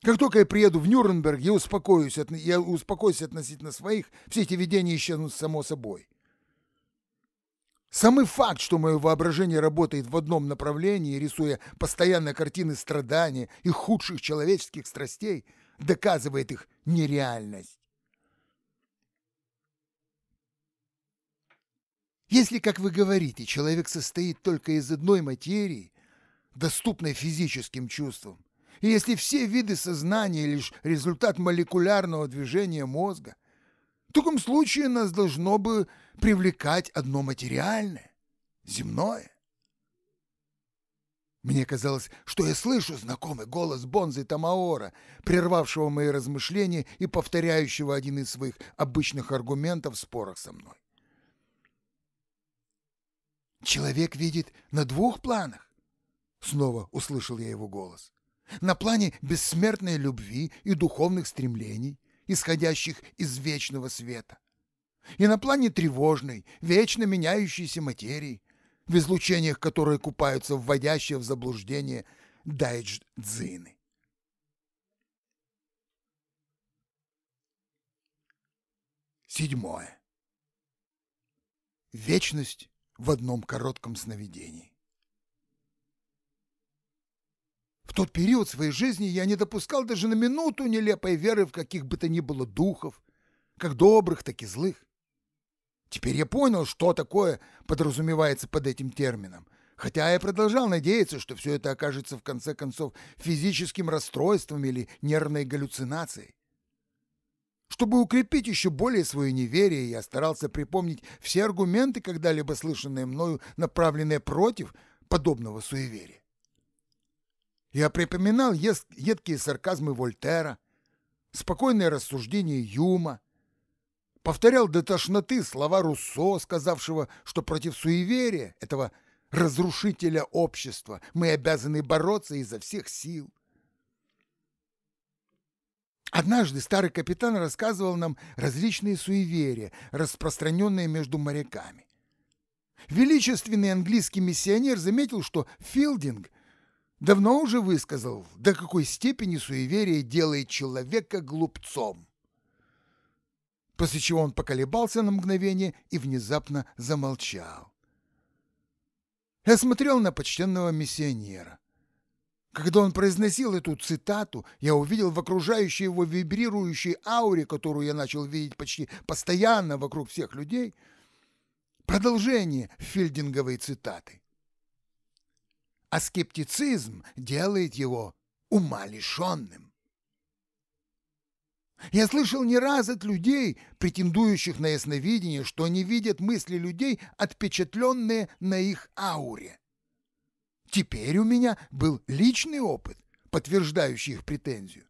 Как только я приеду в Нюрнберг, я успокоюсь, я успокоюсь относительно своих, все эти видения исчезнут само собой. Самый факт, что мое воображение работает в одном направлении, рисуя постоянно картины страдания и худших человеческих страстей, доказывает их нереальность. Если, как вы говорите, человек состоит только из одной материи, доступной физическим чувствам, и если все виды сознания лишь результат молекулярного движения мозга, в таком случае нас должно бы привлекать одно материальное, земное. Мне казалось, что я слышу знакомый голос Бонзы Тамаора, прервавшего мои размышления и повторяющего один из своих обычных аргументов в спорах со мной. «Человек видит на двух планах?» Снова услышал я его голос на плане бессмертной любви и духовных стремлений, исходящих из вечного света, и на плане тревожной, вечно меняющейся материи, в излучениях которой купаются вводящие в заблуждение дайдж-дзины. Седьмое. Вечность в одном коротком сновидении. тот период своей жизни я не допускал даже на минуту нелепой веры в каких бы то ни было духов, как добрых, так и злых. Теперь я понял, что такое подразумевается под этим термином. Хотя я продолжал надеяться, что все это окажется в конце концов физическим расстройством или нервной галлюцинацией. Чтобы укрепить еще более свое неверие, я старался припомнить все аргументы, когда-либо слышанные мною, направленные против подобного суеверия. Я припоминал едкие сарказмы Вольтера, спокойное рассуждение Юма, повторял до тошноты слова Руссо, сказавшего, что против суеверия, этого разрушителя общества, мы обязаны бороться изо всех сил. Однажды старый капитан рассказывал нам различные суеверия, распространенные между моряками. Величественный английский миссионер заметил, что Филдинг – давно уже высказал, до какой степени суеверие делает человека глупцом. После чего он поколебался на мгновение и внезапно замолчал. Я смотрел на почтенного миссионера. Когда он произносил эту цитату, я увидел в окружающей его вибрирующей ауре, которую я начал видеть почти постоянно вокруг всех людей, продолжение фельдинговой цитаты а скептицизм делает его умалишенным. Я слышал не раз от людей, претендующих на ясновидение, что они видят мысли людей, отпечатленные на их ауре. Теперь у меня был личный опыт, подтверждающий их претензию.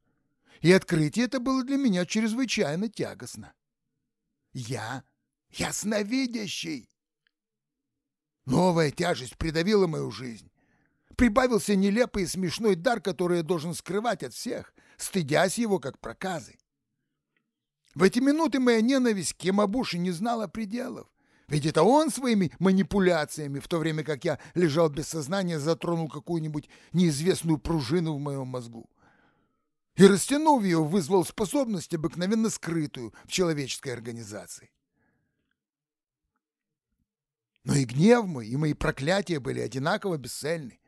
И открытие это было для меня чрезвычайно тягостно. Я ясновидящий. Новая тяжесть придавила мою жизнь. Прибавился нелепый и смешной дар, который я должен скрывать от всех, стыдясь его как проказы. В эти минуты моя ненависть к Ямабуши не знала пределов. Ведь это он своими манипуляциями, в то время как я лежал без сознания, затронул какую-нибудь неизвестную пружину в моем мозгу. И, растянув ее, вызвал способность, обыкновенно скрытую в человеческой организации. Но и гнев мой, и мои проклятия были одинаково бесцельны.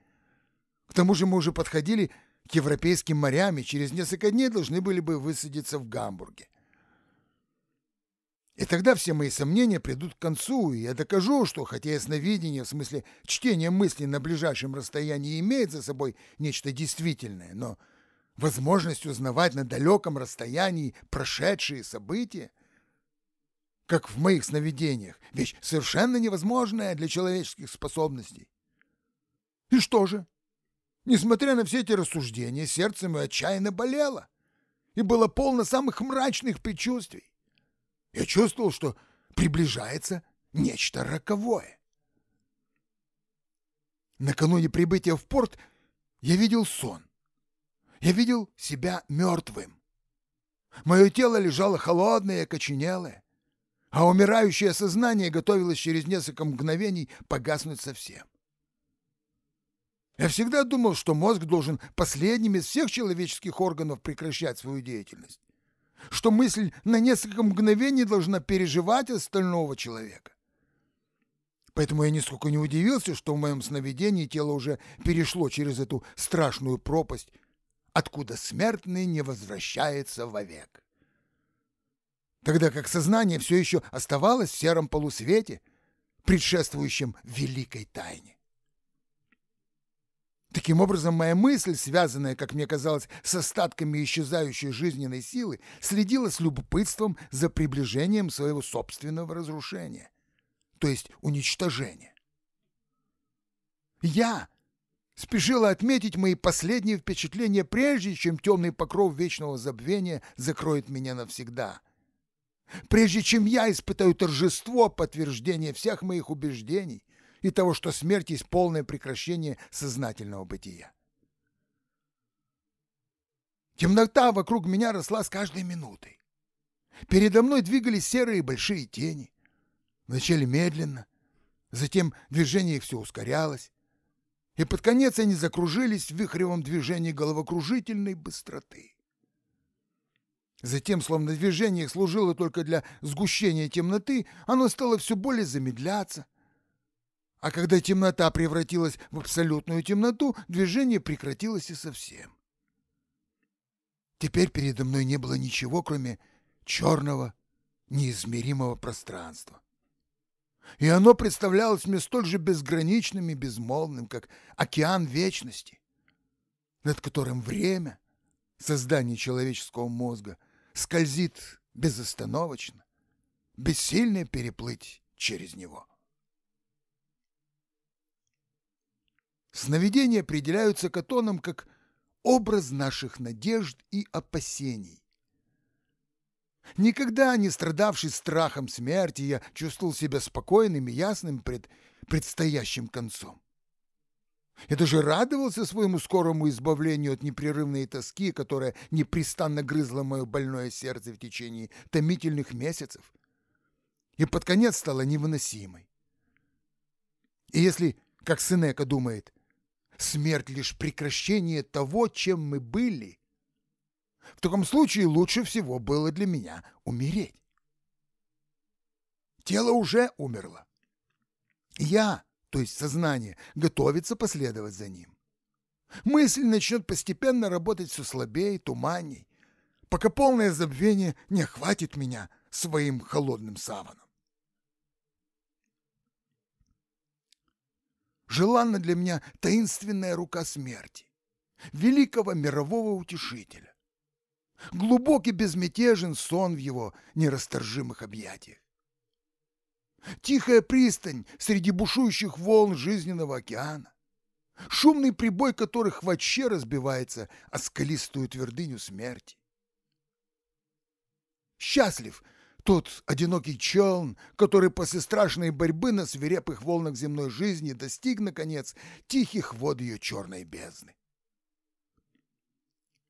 К тому же мы уже подходили к европейским морям и через несколько дней должны были бы высадиться в Гамбурге. И тогда все мои сомнения придут к концу, и я докажу, что хотя ясновидение, в смысле чтение мыслей на ближайшем расстоянии, имеет за собой нечто действительное, но возможность узнавать на далеком расстоянии прошедшие события, как в моих сновидениях, вещь совершенно невозможная для человеческих способностей. И что же? Несмотря на все эти рассуждения, сердце мое отчаянно болело и было полно самых мрачных предчувствий. Я чувствовал, что приближается нечто роковое. Накануне прибытия в порт я видел сон. Я видел себя мертвым. Мое тело лежало холодное и окоченелое, а умирающее сознание готовилось через несколько мгновений погаснуть совсем. Я всегда думал, что мозг должен последним из всех человеческих органов прекращать свою деятельность, что мысль на несколько мгновений должна переживать остального человека. Поэтому я нисколько не удивился, что в моем сновидении тело уже перешло через эту страшную пропасть, откуда смертный не возвращается вовек. Тогда как сознание все еще оставалось в сером полусвете, предшествующем великой тайне. Таким образом, моя мысль, связанная, как мне казалось, с остатками исчезающей жизненной силы, следила с любопытством за приближением своего собственного разрушения, то есть уничтожения. Я спешила отметить мои последние впечатления, прежде чем темный покров вечного забвения закроет меня навсегда. Прежде чем я испытаю торжество подтверждения всех моих убеждений — и того, что смерть есть полное прекращение сознательного бытия. Темнота вокруг меня росла с каждой минутой. Передо мной двигались серые большие тени. Вначале медленно, затем движение их все ускорялось, и под конец они закружились в вихревом движении головокружительной быстроты. Затем, словно движение их служило только для сгущения темноты, оно стало все более замедляться, а когда темнота превратилась в абсолютную темноту, движение прекратилось и совсем. Теперь передо мной не было ничего, кроме черного, неизмеримого пространства. И оно представлялось мне столь же безграничным и безмолвным, как океан вечности, над которым время, создание человеческого мозга, скользит безостановочно, бессильно переплыть через него. Сновидения определяются Катоном как образ наших надежд и опасений. Никогда не страдавший страхом смерти, я чувствовал себя спокойным и ясным пред предстоящим концом. Я даже радовался своему скорому избавлению от непрерывной тоски, которая непрестанно грызла мое больное сердце в течение томительных месяцев, и под конец стала невыносимой. И если, как Сенека думает, Смерть лишь прекращение того, чем мы были. В таком случае лучше всего было для меня умереть. Тело уже умерло. Я, то есть сознание, готовится последовать за ним. Мысль начнет постепенно работать все слабее, туманней, пока полное забвение не охватит меня своим холодным саваном. желанна для меня таинственная рука смерти, великого мирового утешителя. Глубокий безмятежен сон в его нерасторжимых объятиях. Тихая пристань среди бушующих волн жизненного океана, шумный прибой которых вообще разбивается о скалистую твердыню смерти. Счастлив — тот одинокий челн, который после страшной борьбы на свирепых волнах земной жизни достиг, наконец, тихих вод ее черной бездны.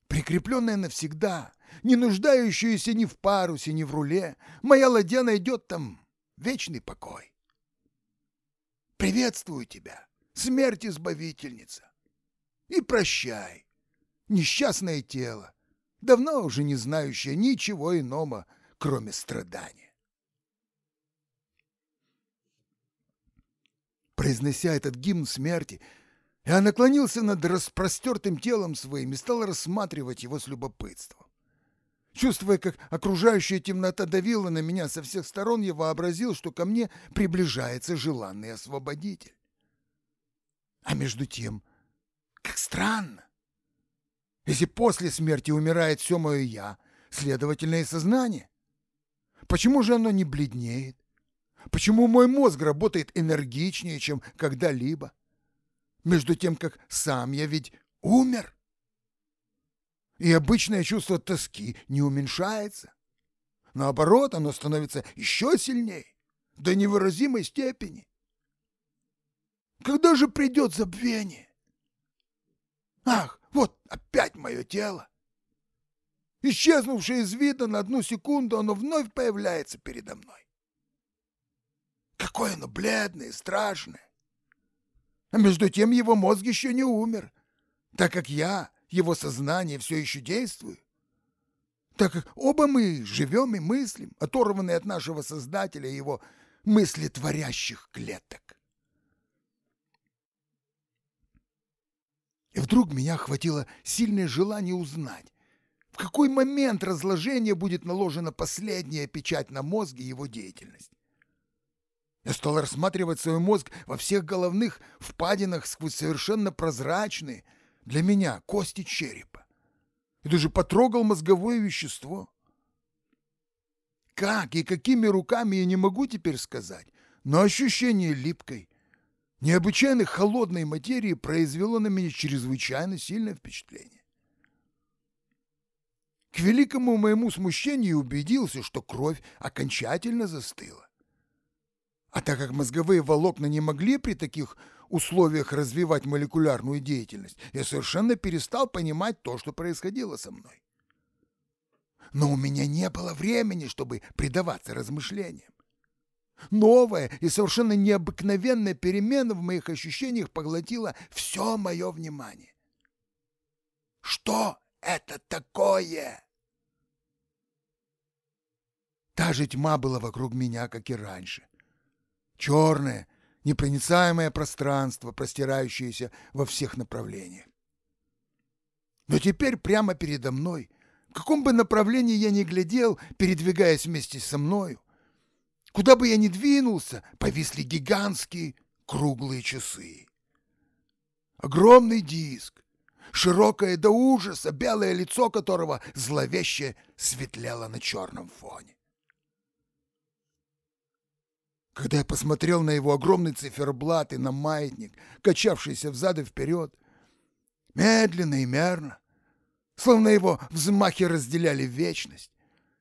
Прикрепленная навсегда, не нуждающаяся ни в парусе, ни в руле, моя ладья найдет там вечный покой. Приветствую тебя, смерть-избавительница, и прощай, несчастное тело, давно уже не знающее ничего иного, кроме страдания. Произнося этот гимн смерти, я наклонился над распростертым телом своим и стал рассматривать его с любопытством. Чувствуя, как окружающая темнота давила на меня со всех сторон, я вообразил, что ко мне приближается желанный освободитель. А между тем, как странно! Если после смерти умирает все мое «я», следовательно, и сознание. Почему же оно не бледнеет? Почему мой мозг работает энергичнее, чем когда-либо? Между тем, как сам я ведь умер. И обычное чувство тоски не уменьшается. Наоборот, оно становится еще сильнее, до невыразимой степени. Когда же придет забвение? Ах, вот опять мое тело! Исчезнувшее из вида на одну секунду, оно вновь появляется передо мной. Какое оно бледное и страшное. А между тем его мозг еще не умер, так как я, его сознание все еще действую. Так как оба мы живем и мыслим, оторванные от нашего Создателя и его мыслетворящих клеток. И вдруг меня охватило сильное желание узнать, в какой момент разложения будет наложена последняя печать на мозг и его деятельность. Я стал рассматривать свой мозг во всех головных впадинах сквозь совершенно прозрачные для меня кости черепа. И даже потрогал мозговое вещество. Как и какими руками я не могу теперь сказать, но ощущение липкой, необычайно холодной материи произвело на меня чрезвычайно сильное впечатление. К великому моему смущению убедился, что кровь окончательно застыла. А так как мозговые волокна не могли при таких условиях развивать молекулярную деятельность, я совершенно перестал понимать то, что происходило со мной. Но у меня не было времени, чтобы предаваться размышлениям. Новая и совершенно необыкновенная перемена в моих ощущениях поглотила все мое внимание. Что это такое? Та же тьма была вокруг меня, как и раньше. Черное, непроницаемое пространство, простирающееся во всех направлениях. Но теперь прямо передо мной, в каком бы направлении я ни глядел, передвигаясь вместе со мною, куда бы я ни двинулся, повисли гигантские круглые часы. Огромный диск, широкое до ужаса белое лицо которого зловеще светлело на черном фоне. Когда я посмотрел на его огромный циферблат и на маятник, качавшийся взад и вперед, медленно и мерно, словно его взмахи разделяли вечность,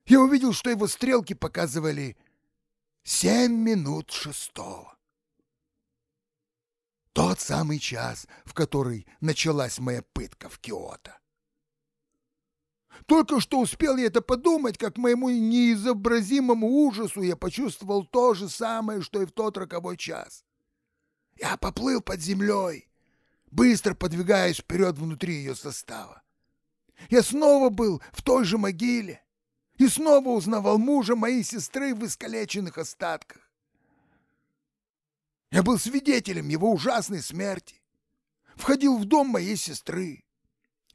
я увидел, что его стрелки показывали семь минут шестого. Тот самый час, в который началась моя пытка в Киото. Только что успел я это подумать, как моему неизобразимому ужасу я почувствовал то же самое, что и в тот роковой час. Я поплыл под землей, быстро подвигаясь вперед внутри ее состава. Я снова был в той же могиле и снова узнавал мужа моей сестры в искалеченных остатках. Я был свидетелем его ужасной смерти, входил в дом моей сестры,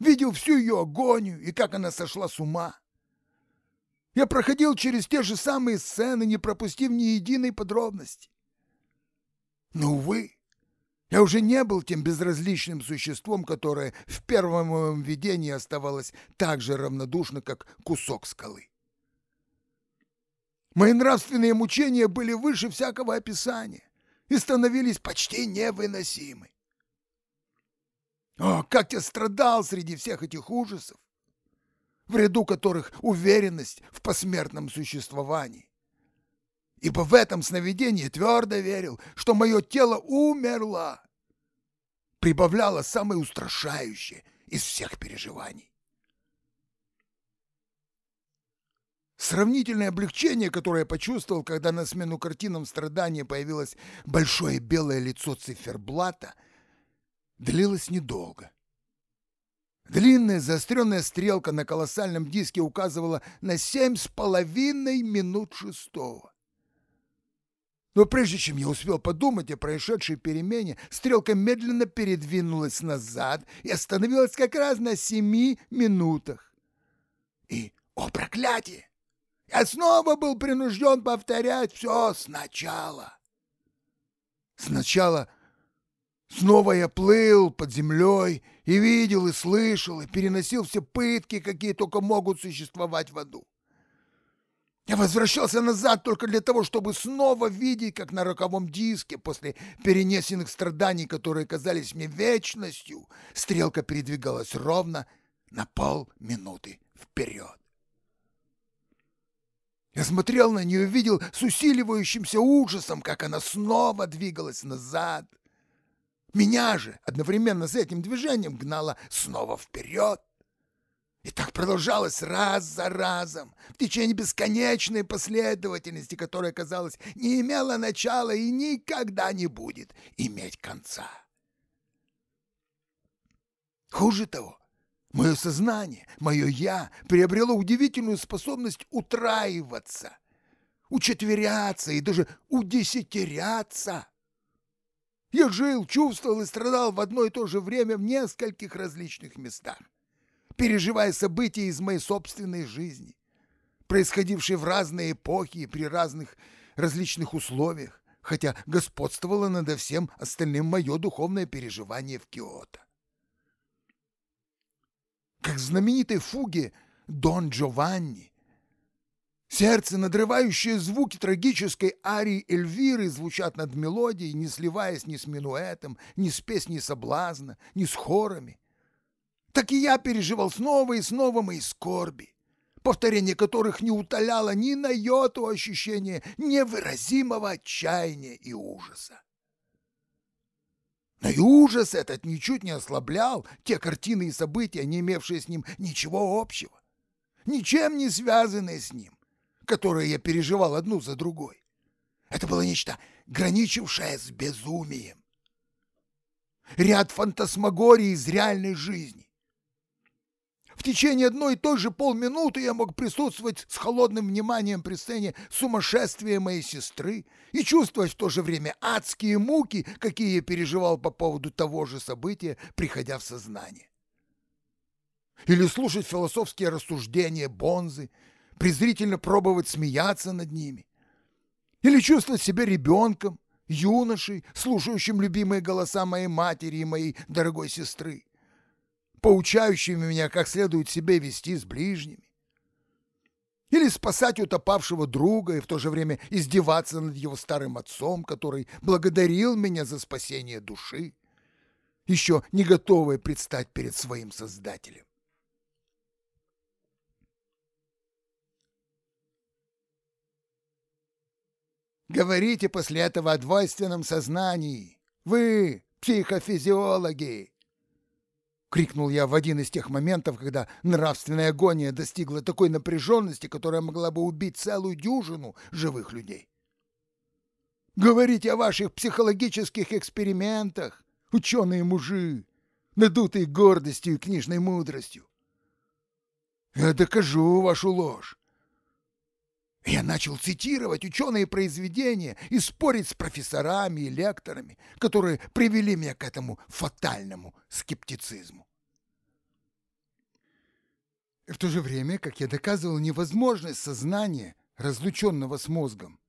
Видел всю ее агонию и как она сошла с ума. Я проходил через те же самые сцены, не пропустив ни единой подробности. Но, увы, я уже не был тем безразличным существом, которое в первом моем видении оставалось так же равнодушно, как кусок скалы. Мои нравственные мучения были выше всякого описания и становились почти невыносимы. О, как я страдал среди всех этих ужасов, в ряду которых уверенность в посмертном существовании. Ибо в этом сновидении твердо верил, что мое тело умерло. Прибавляло самое устрашающее из всех переживаний. Сравнительное облегчение, которое я почувствовал, когда на смену картинам страдания появилось большое белое лицо циферблата — длилось недолго. Длинная заостренная стрелка на колоссальном диске указывала на семь с половиной минут шестого. Но прежде чем я успел подумать о происшедшей перемене, стрелка медленно передвинулась назад и остановилась как раз на семи минутах. И, о проклятие! Я снова был принужден повторять все сначала. Сначала Снова я плыл под землей и видел, и слышал, и переносил все пытки, какие только могут существовать в аду. Я возвращался назад только для того, чтобы снова видеть, как на роковом диске после перенесенных страданий, которые казались мне вечностью, стрелка передвигалась ровно на полминуты вперед. Я смотрел на нее и видел с усиливающимся ужасом, как она снова двигалась назад, меня же одновременно с этим движением гнало снова вперед. И так продолжалось раз за разом, в течение бесконечной последовательности, которая, казалось, не имела начала и никогда не будет иметь конца. Хуже того, мое сознание, мое «я» приобрело удивительную способность утраиваться, учетверяться и даже удесятеряться – я жил, чувствовал и страдал в одно и то же время в нескольких различных местах, переживая события из моей собственной жизни, происходившие в разные эпохи и при разных различных условиях, хотя господствовало надо всем остальным мое духовное переживание в Киото. Как в знаменитой фуге Дон Джованни, Сердце, надрывающие звуки трагической арии Эльвиры звучат над мелодией, не сливаясь ни с минуэтом, ни с песней соблазна, ни с хорами. Так и я переживал снова и снова мои скорби, повторение которых не утоляло ни на йоту ощущение невыразимого отчаяния и ужаса. Но и ужас этот ничуть не ослаблял те картины и события, не имевшие с ним ничего общего, ничем не связанные с ним которые я переживал одну за другой. Это было нечто, граничившее с безумием. Ряд фантасмагорий из реальной жизни. В течение одной и той же полминуты я мог присутствовать с холодным вниманием при сцене сумасшествия моей сестры и чувствовать в то же время адские муки, какие я переживал по поводу того же события, приходя в сознание. Или слушать философские рассуждения Бонзы презрительно пробовать смеяться над ними. Или чувствовать себя ребенком, юношей, слушающим любимые голоса моей матери и моей дорогой сестры, поучающими меня, как следует себя вести с ближними. Или спасать утопавшего друга и в то же время издеваться над его старым отцом, который благодарил меня за спасение души, еще не готовый предстать перед своим Создателем. Говорите после этого о двойственном сознании. Вы, психофизиологи!» Крикнул я в один из тех моментов, когда нравственная агония достигла такой напряженности, которая могла бы убить целую дюжину живых людей. «Говорите о ваших психологических экспериментах, ученые-мужи, надутые гордостью и книжной мудростью. Я докажу вашу ложь. Я начал цитировать ученые произведения и спорить с профессорами и лекторами, которые привели меня к этому фатальному скептицизму. В то же время, как я доказывал невозможность сознания, разлученного с мозгом,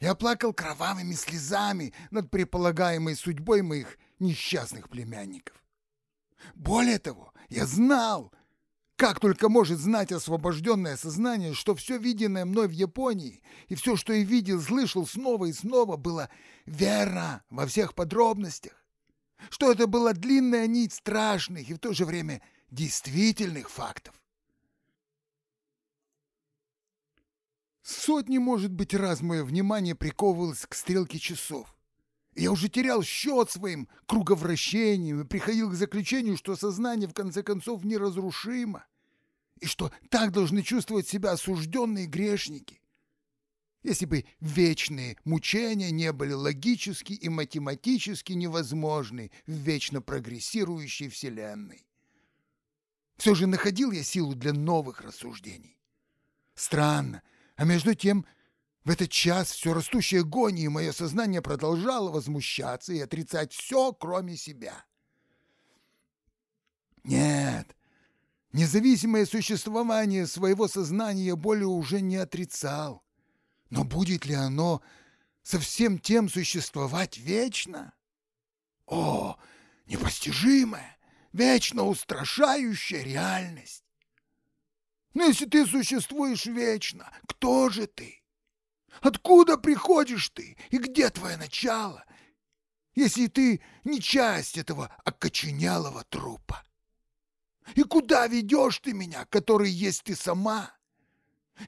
я плакал кровавыми слезами над предполагаемой судьбой моих несчастных племянников. Более того, я знал, как только может знать освобожденное сознание, что все виденное мной в Японии и все, что я видел, слышал снова и снова, было верно во всех подробностях? Что это была длинная нить страшных и в то же время действительных фактов? Сотни, может быть, раз мое внимание приковывалось к стрелке часов. Я уже терял счет своим круговращением и приходил к заключению, что сознание в конце концов неразрушимо, и что так должны чувствовать себя осужденные грешники. Если бы вечные мучения не были логически и математически невозможны в вечно прогрессирующей Вселенной. Все же находил я силу для новых рассуждений. Странно, а между тем в этот час все растущее гонии мое сознание продолжало возмущаться и отрицать все, кроме себя. Нет, независимое существование своего сознания более уже не отрицал. Но будет ли оно со всем тем существовать вечно? О, непостижимая, вечно устрашающая реальность! Но если ты существуешь вечно, кто же ты? Откуда приходишь ты и где твое начало, если ты не часть этого окоченелого трупа? И куда ведешь ты меня, который есть ты сама?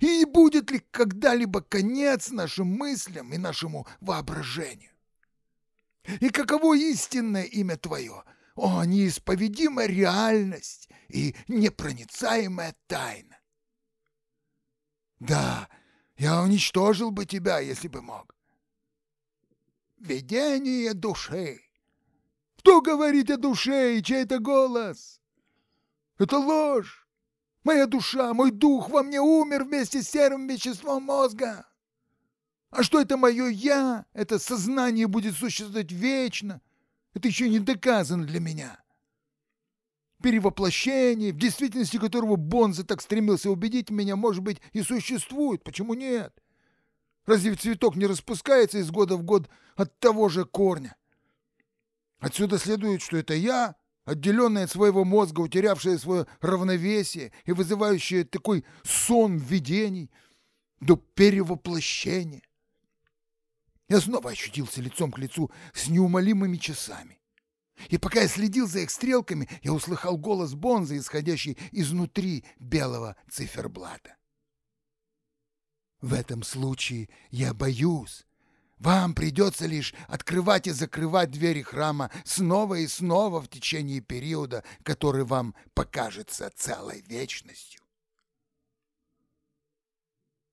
И будет ли когда-либо конец нашим мыслям и нашему воображению? И каково истинное имя твое, о неисповедимая реальность и непроницаемая тайна? Да, — я уничтожил бы тебя, если бы мог. Видение души. Кто говорит о душе и чей это голос? Это ложь. Моя душа, мой дух во мне умер вместе с серым веществом мозга. А что это мое «я», это сознание будет существовать вечно. Это еще не доказано для меня перевоплощение, в действительности которого Бонза так стремился убедить меня, может быть, и существует. Почему нет? Разве цветок не распускается из года в год от того же корня? Отсюда следует, что это я, отделенная от своего мозга, утерявшая свое равновесие и вызывающая такой сон видений до перевоплощения. Я снова ощутился лицом к лицу с неумолимыми часами. И пока я следил за их стрелками, я услыхал голос Бонза, исходящий изнутри белого циферблата. В этом случае я боюсь. Вам придется лишь открывать и закрывать двери храма снова и снова в течение периода, который вам покажется целой вечностью.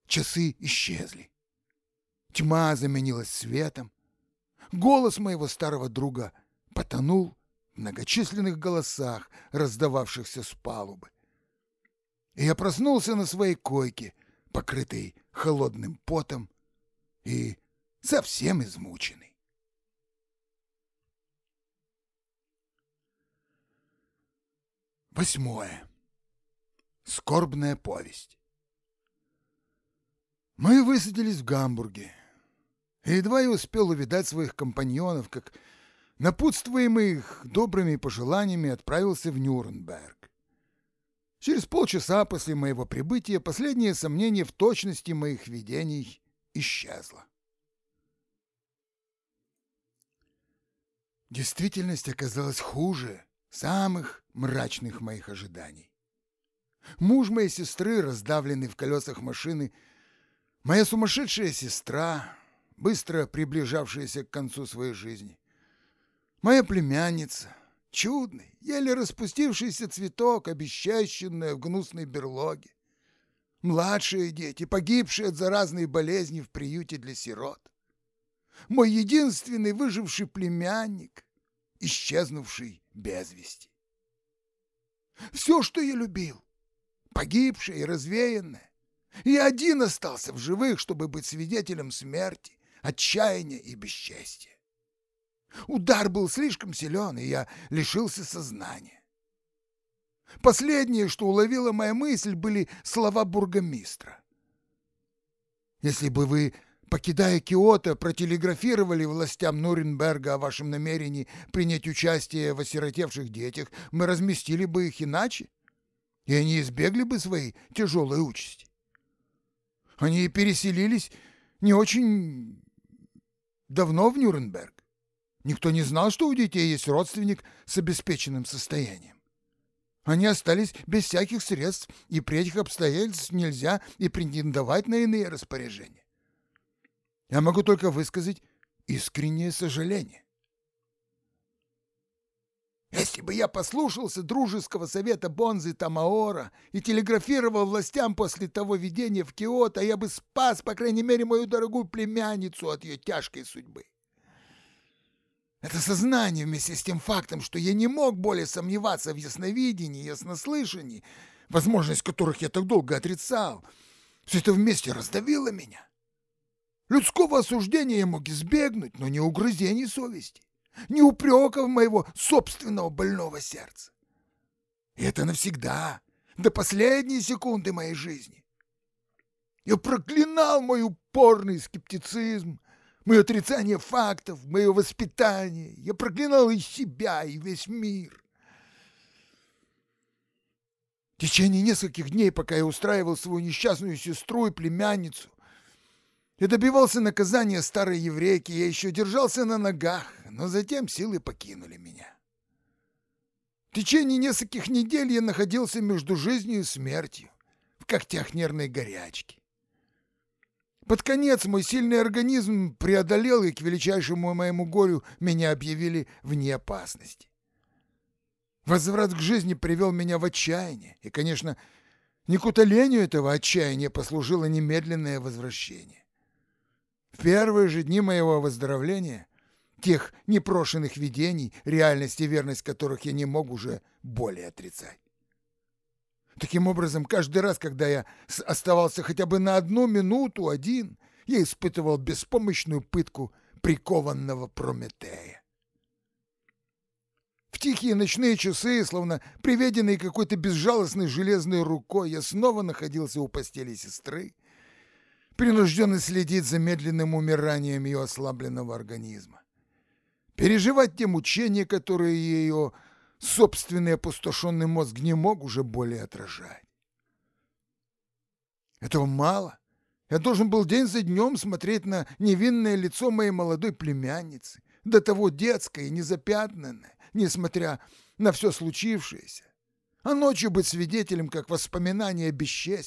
Часы исчезли. Тьма заменилась светом. Голос моего старого друга — потонул в многочисленных голосах, раздававшихся с палубы. И я проснулся на своей койке, покрытый холодным потом и совсем измученный. Восьмое. Скорбная повесть. Мы высадились в Гамбурге. И едва я успел увидать своих компаньонов, как напутствуемый их добрыми пожеланиями, отправился в Нюрнберг. Через полчаса после моего прибытия последнее сомнение в точности моих видений исчезло. Действительность оказалась хуже самых мрачных моих ожиданий. Муж моей сестры, раздавленный в колесах машины, моя сумасшедшая сестра, быстро приближавшаяся к концу своей жизни, Моя племянница, чудный, еле распустившийся цветок, обещащенный в гнусной берлоге. Младшие дети, погибшие от заразной болезни в приюте для сирот. Мой единственный выживший племянник, исчезнувший без вести. Все, что я любил, погибшее и развеянное. Я один остался в живых, чтобы быть свидетелем смерти, отчаяния и бесчестия. Удар был слишком силен, и я лишился сознания. Последнее, что уловила моя мысль, были слова бургомистра. «Если бы вы, покидая Киото, протелеграфировали властям Нюрнберга о вашем намерении принять участие в осиротевших детях, мы разместили бы их иначе, и они избегли бы своей тяжелой участи. Они переселились не очень давно в Нюрнберг. Никто не знал, что у детей есть родственник с обеспеченным состоянием. Они остались без всяких средств, и при этих обстоятельствах нельзя и претендовать на иные распоряжения. Я могу только высказать искреннее сожаление. Если бы я послушался дружеского совета Бонзы Тамаора и телеграфировал властям после того видения в Киото, я бы спас, по крайней мере, мою дорогую племянницу от ее тяжкой судьбы. Это сознание вместе с тем фактом, что я не мог более сомневаться в ясновидении, яснослышании, возможность которых я так долго отрицал, все это вместе раздавило меня. Людского осуждения я мог избегнуть, но не угрызений совести, не упреков моего собственного больного сердца. И это навсегда, до последней секунды моей жизни. Я проклинал мой упорный скептицизм, мое отрицание фактов, мое воспитание. Я проклинал и себя, и весь мир. В течение нескольких дней, пока я устраивал свою несчастную сестру и племянницу, я добивался наказания старой еврейки, я еще держался на ногах, но затем силы покинули меня. В течение нескольких недель я находился между жизнью и смертью, в когтях нервной горячки. Под конец мой сильный организм преодолел, и к величайшему моему горю меня объявили вне опасности. Возврат к жизни привел меня в отчаяние, и, конечно, не к утолению этого отчаяния послужило немедленное возвращение. В первые же дни моего выздоровления, тех непрошенных видений, реальность и верность которых я не мог уже более отрицать. Таким образом, каждый раз, когда я оставался хотя бы на одну минуту один, я испытывал беспомощную пытку прикованного Прометея. В тихие ночные часы, словно приведенный какой-то безжалостной железной рукой, я снова находился у постели сестры, принужденный следить за медленным умиранием ее ослабленного организма. Переживать те мучения, которые ее собственный опустошенный мозг не мог уже более отражать. Этого мало. Я должен был день за днем смотреть на невинное лицо моей молодой племянницы, до того детское и незапятнанное, несмотря на все случившееся, а ночью быть свидетелем, как воспоминание о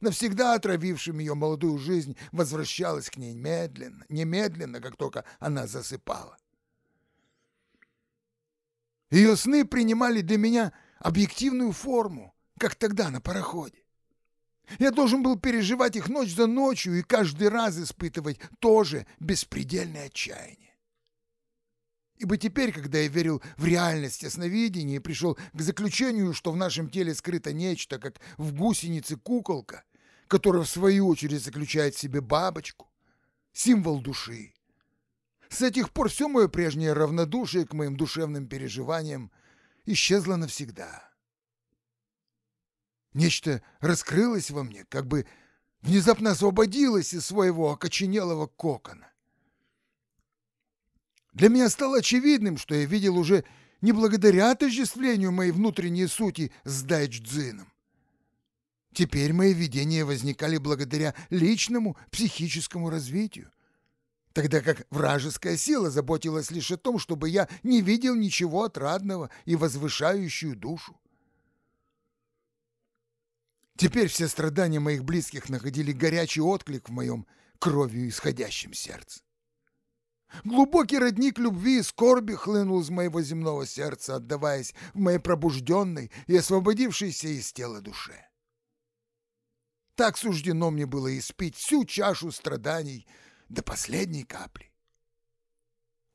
навсегда отравившим ее молодую жизнь, возвращалось к ней медленно, немедленно, как только она засыпала. Ее сны принимали для меня объективную форму, как тогда на пароходе. Я должен был переживать их ночь за ночью и каждый раз испытывать тоже беспредельное отчаяние. Ибо теперь, когда я верил в реальность ясновидения и пришел к заключению, что в нашем теле скрыто нечто, как в гусенице куколка, которая в свою очередь заключает в себе бабочку, символ души, с этих пор все мое прежнее равнодушие к моим душевным переживаниям исчезло навсегда. Нечто раскрылось во мне, как бы внезапно освободилось из своего окоченелого кокона. Для меня стало очевидным, что я видел уже не благодаря отождествлению моей внутренней сути с дайчдзином. Теперь мои видения возникали благодаря личному психическому развитию, тогда как вражеская сила заботилась лишь о том, чтобы я не видел ничего отрадного и возвышающую душу. Теперь все страдания моих близких находили горячий отклик в моем кровью исходящем сердце. Глубокий родник любви и скорби хлынул из моего земного сердца, отдаваясь в моей пробужденной и освободившейся из тела душе. Так суждено мне было испить всю чашу страданий, до последней капли.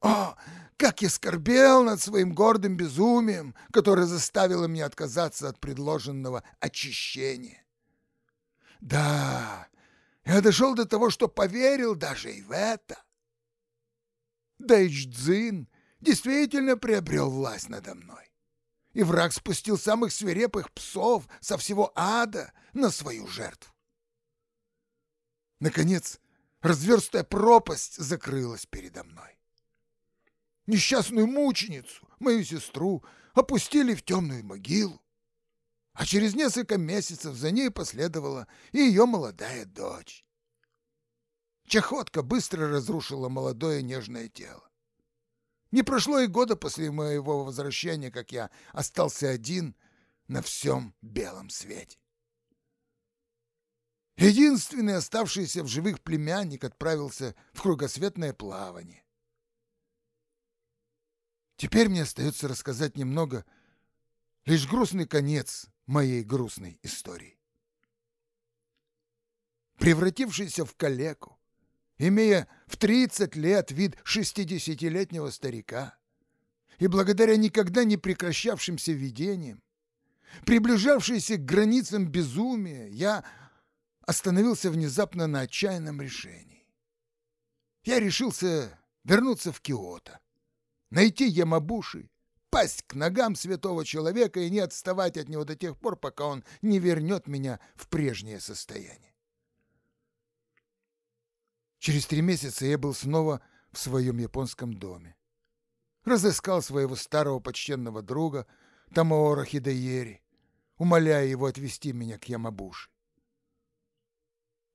О, как я скорбел над своим гордым безумием, которое заставило меня отказаться от предложенного очищения. Да, я дошел до того, что поверил даже и в это. Дайчдзин действительно приобрел власть надо мной. И враг спустил самых свирепых псов со всего ада на свою жертву. Наконец, разверстая пропасть закрылась передо мной. Несчастную мученицу, мою сестру, опустили в темную могилу, а через несколько месяцев за ней последовала и ее молодая дочь. Чахотка быстро разрушила молодое нежное тело. Не прошло и года после моего возвращения, как я остался один на всем белом свете. Единственный оставшийся в живых племянник отправился в кругосветное плавание. Теперь мне остается рассказать немного, лишь грустный конец моей грустной истории. Превратившийся в калеку, имея в 30 лет вид 60-летнего старика, и благодаря никогда не прекращавшимся видениям, приближавшийся к границам безумия, я остановился внезапно на отчаянном решении. Я решился вернуться в Киото, найти Ямабуши, пасть к ногам святого человека и не отставать от него до тех пор, пока он не вернет меня в прежнее состояние. Через три месяца я был снова в своем японском доме. Разыскал своего старого почтенного друга Тамаора Хидеери, умоляя его отвезти меня к Ямабуши.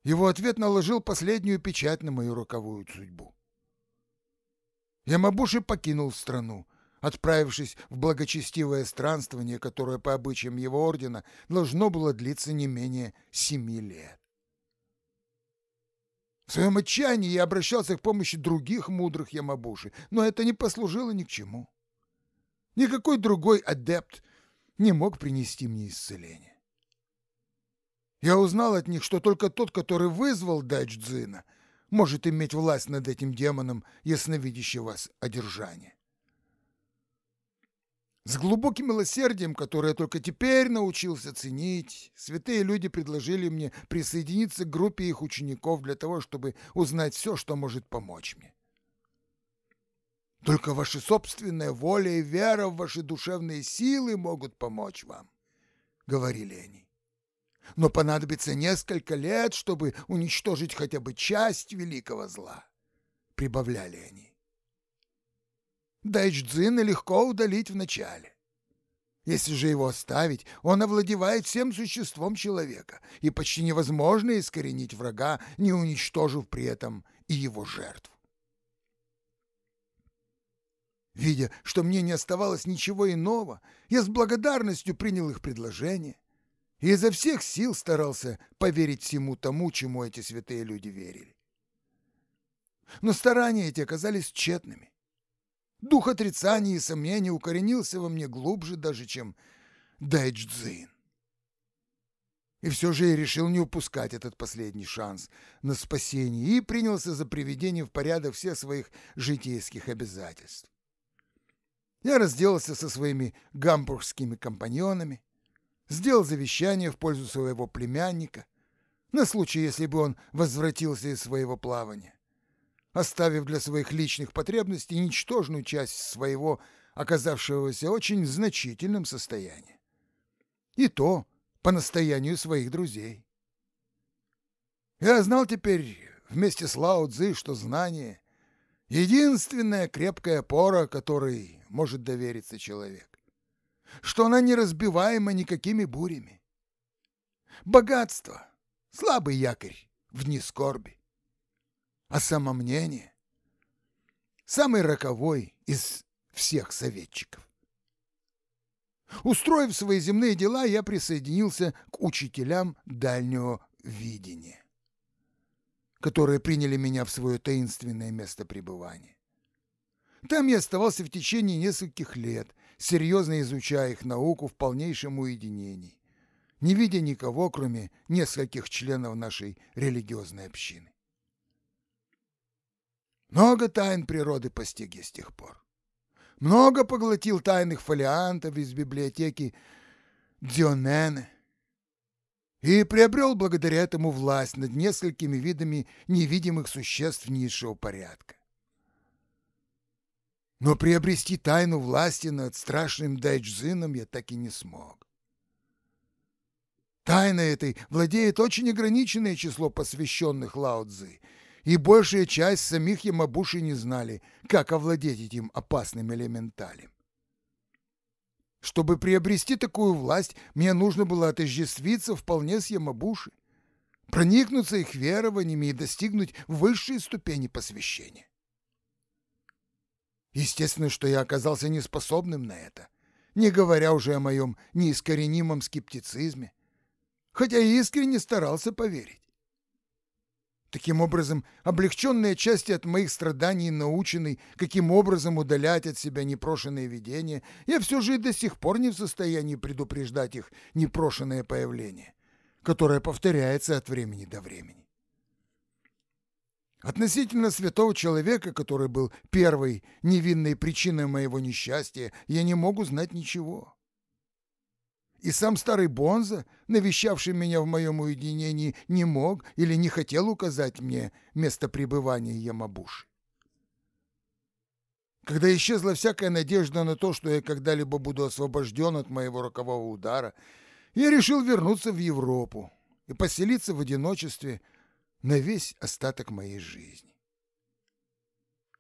Его ответ наложил последнюю печать на мою роковую судьбу. Ямабуши покинул страну, отправившись в благочестивое странствование, которое по обычаям его ордена должно было длиться не менее семи лет. В своем отчаянии я обращался к помощи других мудрых Ямабуши, но это не послужило ни к чему. Никакой другой адепт не мог принести мне исцеление. Я узнал от них, что только тот, который вызвал Дайчдзина, может иметь власть над этим демоном вас, одержание. С глубоким милосердием, которое я только теперь научился ценить, святые люди предложили мне присоединиться к группе их учеников для того, чтобы узнать все, что может помочь мне. Только ваша собственная воля и вера в ваши душевные силы могут помочь вам, — говорили они но понадобится несколько лет, чтобы уничтожить хотя бы часть великого зла», — прибавляли они. Дайчдзина легко удалить вначале. Если же его оставить, он овладевает всем существом человека, и почти невозможно искоренить врага, не уничтожив при этом и его жертв. Видя, что мне не оставалось ничего иного, я с благодарностью принял их предложение — и изо всех сил старался поверить всему тому, чему эти святые люди верили. Но старания эти оказались тщетными. Дух отрицания и сомнений укоренился во мне глубже даже, чем Дайдждзин. И все же я решил не упускать этот последний шанс на спасение и принялся за приведение в порядок всех своих житейских обязательств. Я разделался со своими гамбургскими компаньонами, сделал завещание в пользу своего племянника, на случай, если бы он возвратился из своего плавания, оставив для своих личных потребностей ничтожную часть своего оказавшегося очень значительном состояния. И то по настоянию своих друзей. Я знал теперь вместе с Лао Цзи, что знание — единственная крепкая опора, которой может довериться человек что она не разбиваема никакими бурями. Богатство — слабый якорь в дни скорби. А самомнение — самый роковой из всех советчиков. Устроив свои земные дела, я присоединился к учителям дальнего видения, которые приняли меня в свое таинственное место пребывания. Там я оставался в течение нескольких лет — серьезно изучая их науку в полнейшем уединении, не видя никого, кроме нескольких членов нашей религиозной общины. Много тайн природы постиги с тех пор. Много поглотил тайных фолиантов из библиотеки Дзионене и приобрел благодаря этому власть над несколькими видами невидимых существ низшего порядка. Но приобрести тайну власти над страшным дайджзином я так и не смог. Тайна этой владеет очень ограниченное число посвященных лао -цзы, и большая часть самих ямабуши не знали, как овладеть этим опасным элементалем. Чтобы приобрести такую власть, мне нужно было отождествиться вполне с ямабуши, проникнуться их верованиями и достигнуть высшей ступени посвящения. Естественно, что я оказался неспособным на это, не говоря уже о моем неискоренимом скептицизме, хотя и искренне старался поверить. Таким образом, облегченные части от моих страданий, наученный, каким образом удалять от себя непрошенные видения, я все же и до сих пор не в состоянии предупреждать их непрошенное появление, которое повторяется от времени до времени. Относительно святого человека, который был первой невинной причиной моего несчастья, я не могу знать ничего. И сам старый Бонза, навещавший меня в моем уединении, не мог или не хотел указать мне место пребывания Ямабуши. Когда исчезла всякая надежда на то, что я когда-либо буду освобожден от моего рокового удара, я решил вернуться в Европу и поселиться в одиночестве – на весь остаток моей жизни.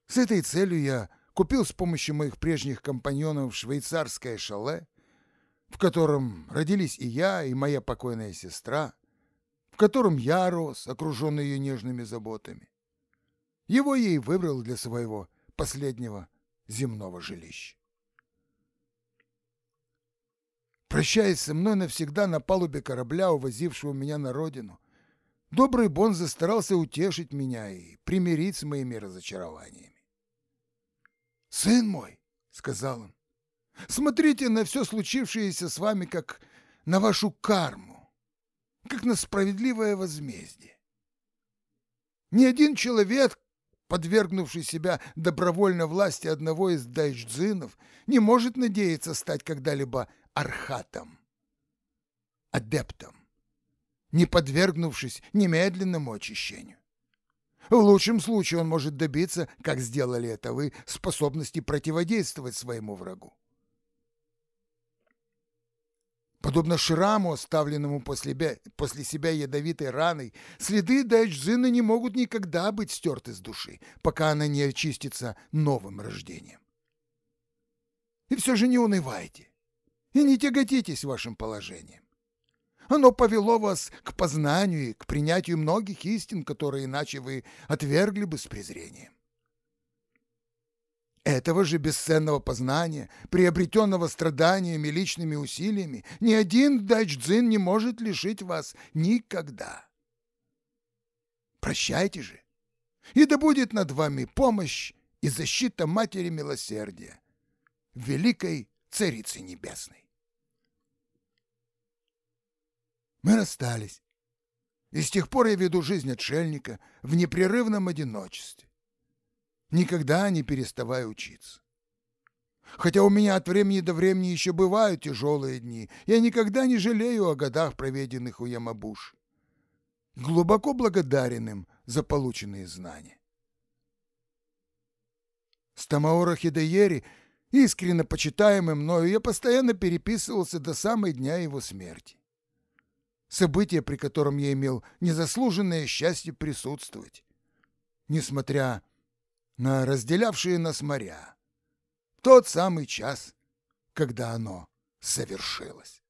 С этой целью я купил с помощью моих прежних компаньонов швейцарское шале, в котором родились и я, и моя покойная сестра, в котором я рос, окруженный ее нежными заботами. Его ей выбрал для своего последнего земного жилища. Прощаясь со мной навсегда на палубе корабля, увозившего меня на родину, Добрый Бонза старался утешить меня и примирить с моими разочарованиями. «Сын мой», — сказал он, — «смотрите на все случившееся с вами как на вашу карму, как на справедливое возмездие. Ни один человек, подвергнувший себя добровольно власти одного из дайдждзинов, не может надеяться стать когда-либо архатом, адептом не подвергнувшись немедленному очищению. В лучшем случае он может добиться, как сделали это вы, способности противодействовать своему врагу. Подобно шраму, оставленному после, после себя ядовитой раной, следы Дайджзина не могут никогда быть стерты с души, пока она не очистится новым рождением. И все же не унывайте и не тяготитесь вашим положением. Оно повело вас к познанию и к принятию многих истин, которые иначе вы отвергли бы с презрением. Этого же бесценного познания, приобретенного страданиями личными усилиями, ни один дайчдзин не может лишить вас никогда. Прощайте же, и да будет над вами помощь и защита Матери Милосердия, Великой Царицы Небесной. Мы расстались. И с тех пор я веду жизнь отшельника в непрерывном одиночестве. Никогда не переставаю учиться. Хотя у меня от времени до времени еще бывают тяжелые дни, я никогда не жалею о годах, проведенных у Ямабуши. Глубоко благодарен им за полученные знания. С Тамаора Хидеери, искренне почитаемым мною, я постоянно переписывался до самой дня его смерти событие, при котором я имел незаслуженное счастье присутствовать, несмотря на разделявшие нас моря. В тот самый час, когда оно совершилось.